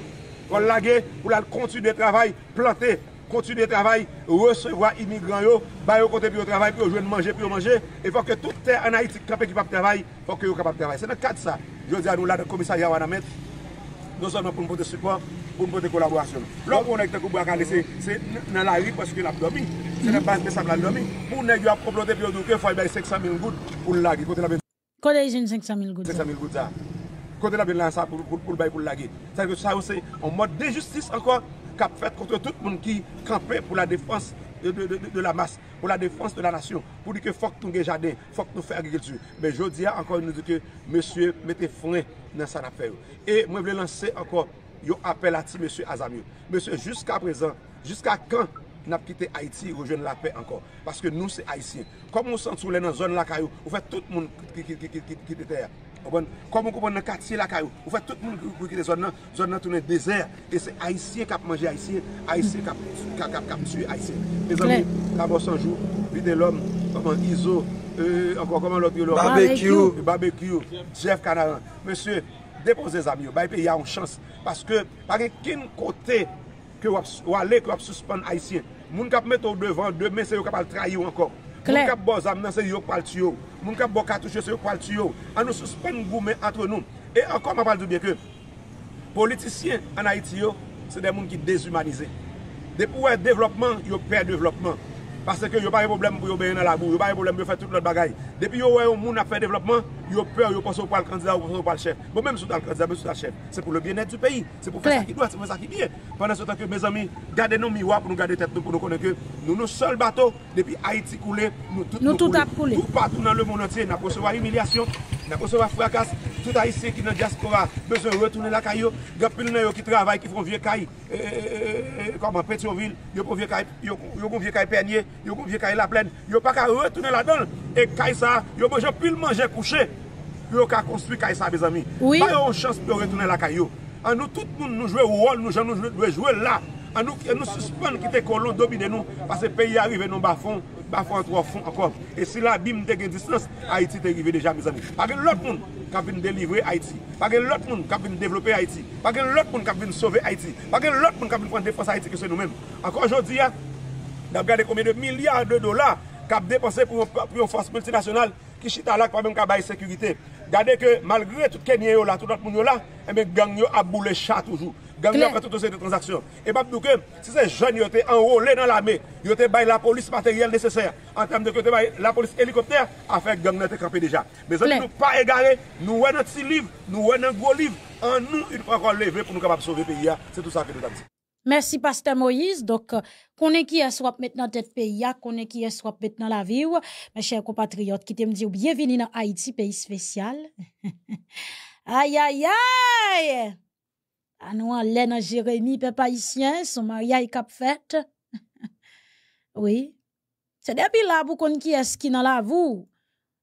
Ou lage ou lal kontinuye travay. Plante kontinuye travay. Resevwa imigran yo. Bay yo kote pi yo travay. Pi yo jwen manje, pi yo manje. E fok ke tout te anayitik kape ki pap travay. Fok ki yo kapap travay. Se nan kad sa. Yo di anou la de Non son mwen pou mwen pote support, pou mwen pote kolaborasyon. Lò pou mwen ek te kou bwa kande se, se nan la ri paske la pdomi, se nan paske sa pdomi, pou mwen ek yon ap propote piyo doun ke fwa yon bay 500.000 gout pou l lage. Kwa de yon 500.000 gout? 500.000 gout ya. Kwa de yon 500.000 gout pou l lage. Sè ke sa ou se, an mod de justice anko kap fèt kontre tout moun ki kampè pou la defans. de la masse, pou la defanse de la nation, pou di ke fok tou nge jaden, fok nou fè agil tu. Ben, jodi ya ankon nou di ke, Monsie, mette fwen nan san ap fè yo. E, mwen vle lanse ankon, yo apel ati Monsie Azamio. Monsie, jusqu'a prezant, jusqu'a kan, nap kite Haiti, yo jen la pè ankon. Paske nou se Haitien. Kom ou san toulè nan zon lakay yo, ou fè tout moun kite tè ya. Kwa euh, moun koupon nan katsi la kayou Ou fe tout moun kou kou kite zon nan Zon nan tounen dezer E se aisyen kap manje aisyen Aisyen kap kap kap tue aisyen Me zanmi, kabos anjou Vide lom, kapan Izo E ankon koman lop yo lor Barbekyou Jeff Kanaran Monsye, depose zanmi yo Baype ya yon chans Paske, pake kin kote Wale kwa suspande aisyen Moun kap met ou devan Deme se yo kap al trayou ankon Moun kap bo zanmi nan se yo pal tiyou Moun ka bok a touche se yo kwal tiyo. A nou suspèn goumen atwen nou. E ankon ma pal tou bieke. Politisyen anay tiyo, se de moun ki dezumanize. De pouwe devlopman, yo per devlopman. Pase ke yo baye problem pou yo baye nan lagou, yo baye problem pou yo fè bon, tout nan bagay. Depi yo wè yon moun ap fè developman, yo pèr yo pòsè ou pòl kandida ou pòsè ou pòl chèf. Bon mèm sou pòl kandida, mèm sou pòl chèf. Se pou le bienèd du peyi. Se pou fè sa ki dwa, se pou fè sa ki diè. Panè sou tanke, mèz ami, gade nou miwa pou nou gade tèt nou pou nou konèkè. Nou nou sol bato, depi Haiti koulè, nou tout ap koulè. Nou patou nan lè moun antyè, nan pòsè wè humilyasyon, Yo pou vie kaye la plen, yo pa ka retune la don E kaye sa, yo boje pil manje kouche Yo ka konstuye kaye sa bezami Pa yo yon chans pou retune la kaye yo An nou tout moun nou jwè ouon Nou jan nou jwè jwè la An nou kè nou suspèn ki te kolon dobi de nou Pase peyi arrive non ba fon, ba fon an tro fon E sila bim te gen distance Haiti te rive deja bezami Pa gen lot moun kap vin delivre Haiti Pa gen lot moun kap vin developpe Haiti Pa gen lot moun kap vin sove Haiti Pa gen lot moun kap vin fwen defonse Haiti ki se nou men Akon jodi ya Dam gade kome de milyar de dola kap depanse pou yon fons multinasional ki chita lak pa mwen kap baye sekurite. Gade ke malgre tout kenye yo la, tout nat moun yo la, eme eh gang yo abou le cha toujou. Gang yo apre tout ou se te transaksyon. E bap nou ke, se se jen yo te enrole nan la me, yo te baye la polis materyal neseser an teme de kote baye la polis helikopter a fe gang yo te krepe deja. Me zan nou pa egare, nou wè nan ti liv, nou wè nan gwo liv, an nou yon prakwa leve pou nou kap ap sove pe ya. Se tout sa ki nou tam se. Merci, Pasteur Moïse. Donc, est qui est soit maintenant tête pays, est qui est soit maintenant la vie. Mes chers compatriotes, qui te me bienvenue dans Haïti, pays spécial. aïe, aïe, aïe! À nous, en papa Jérémie, haïtien, son mariage cap fête. oui. C'est depuis là pour qu'on qui est qui dans la vous.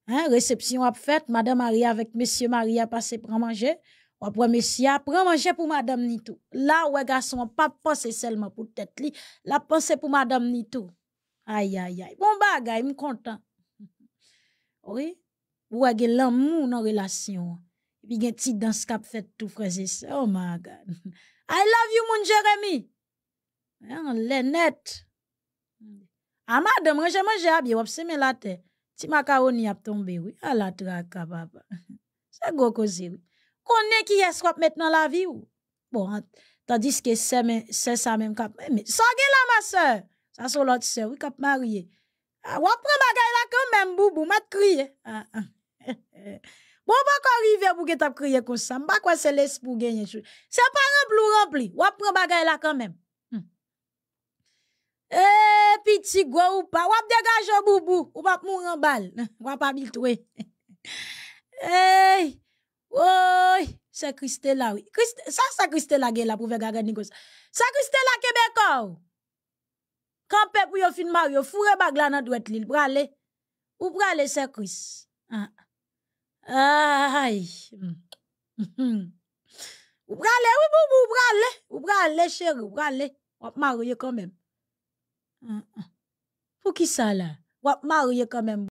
Hein, réception a fait, Madame Maria avec Monsieur Maria a passé pour manger. Wap wè mè si ap wè manje pou madame ni tou. La wè gase wè pa panse selman pou tèt li. La panse pou madame ni tou. Ayayay. Bon bagay, mè kontan. Ouè. Wè gen lan mou nan relasyon. Pi gen ti danskap fèt tou freze se. Oh my God. I love you moun Jeremy. Lè net. A madame wè jè manje ap. Yè wè pse mè late. Ti makaroni ap tonbe wè. A la tra kap ap. Se go ko zirou. connaît qui est ce maintenant la vie ou bon tandis que c'est mais c'est ça même ça gagne là ma soeur ça sur l'autre soeur oui cap marié ah, ou après bagay la quand même boubou m'a crié ah, ah. bon pas arrivé pour que t'as crié comme ça m'a quoi c'est laisse pour gagner c'est pas rempli ou rempli ou après bagay là quand même hmm. eh, petit go ou pas, wap dégage boubou, ou pas mourir en balle, pas habitué. Eh, Woy, se Kristela woy Sa se Kristela ge la pou ve gagan nigo se Se Kristela kebeko oh. woy Kampen pou yo finmaryo Fure baglana dwet li Woy, woy Woy, woy Woy, woy Woy, woy Woy, woy Woy, woy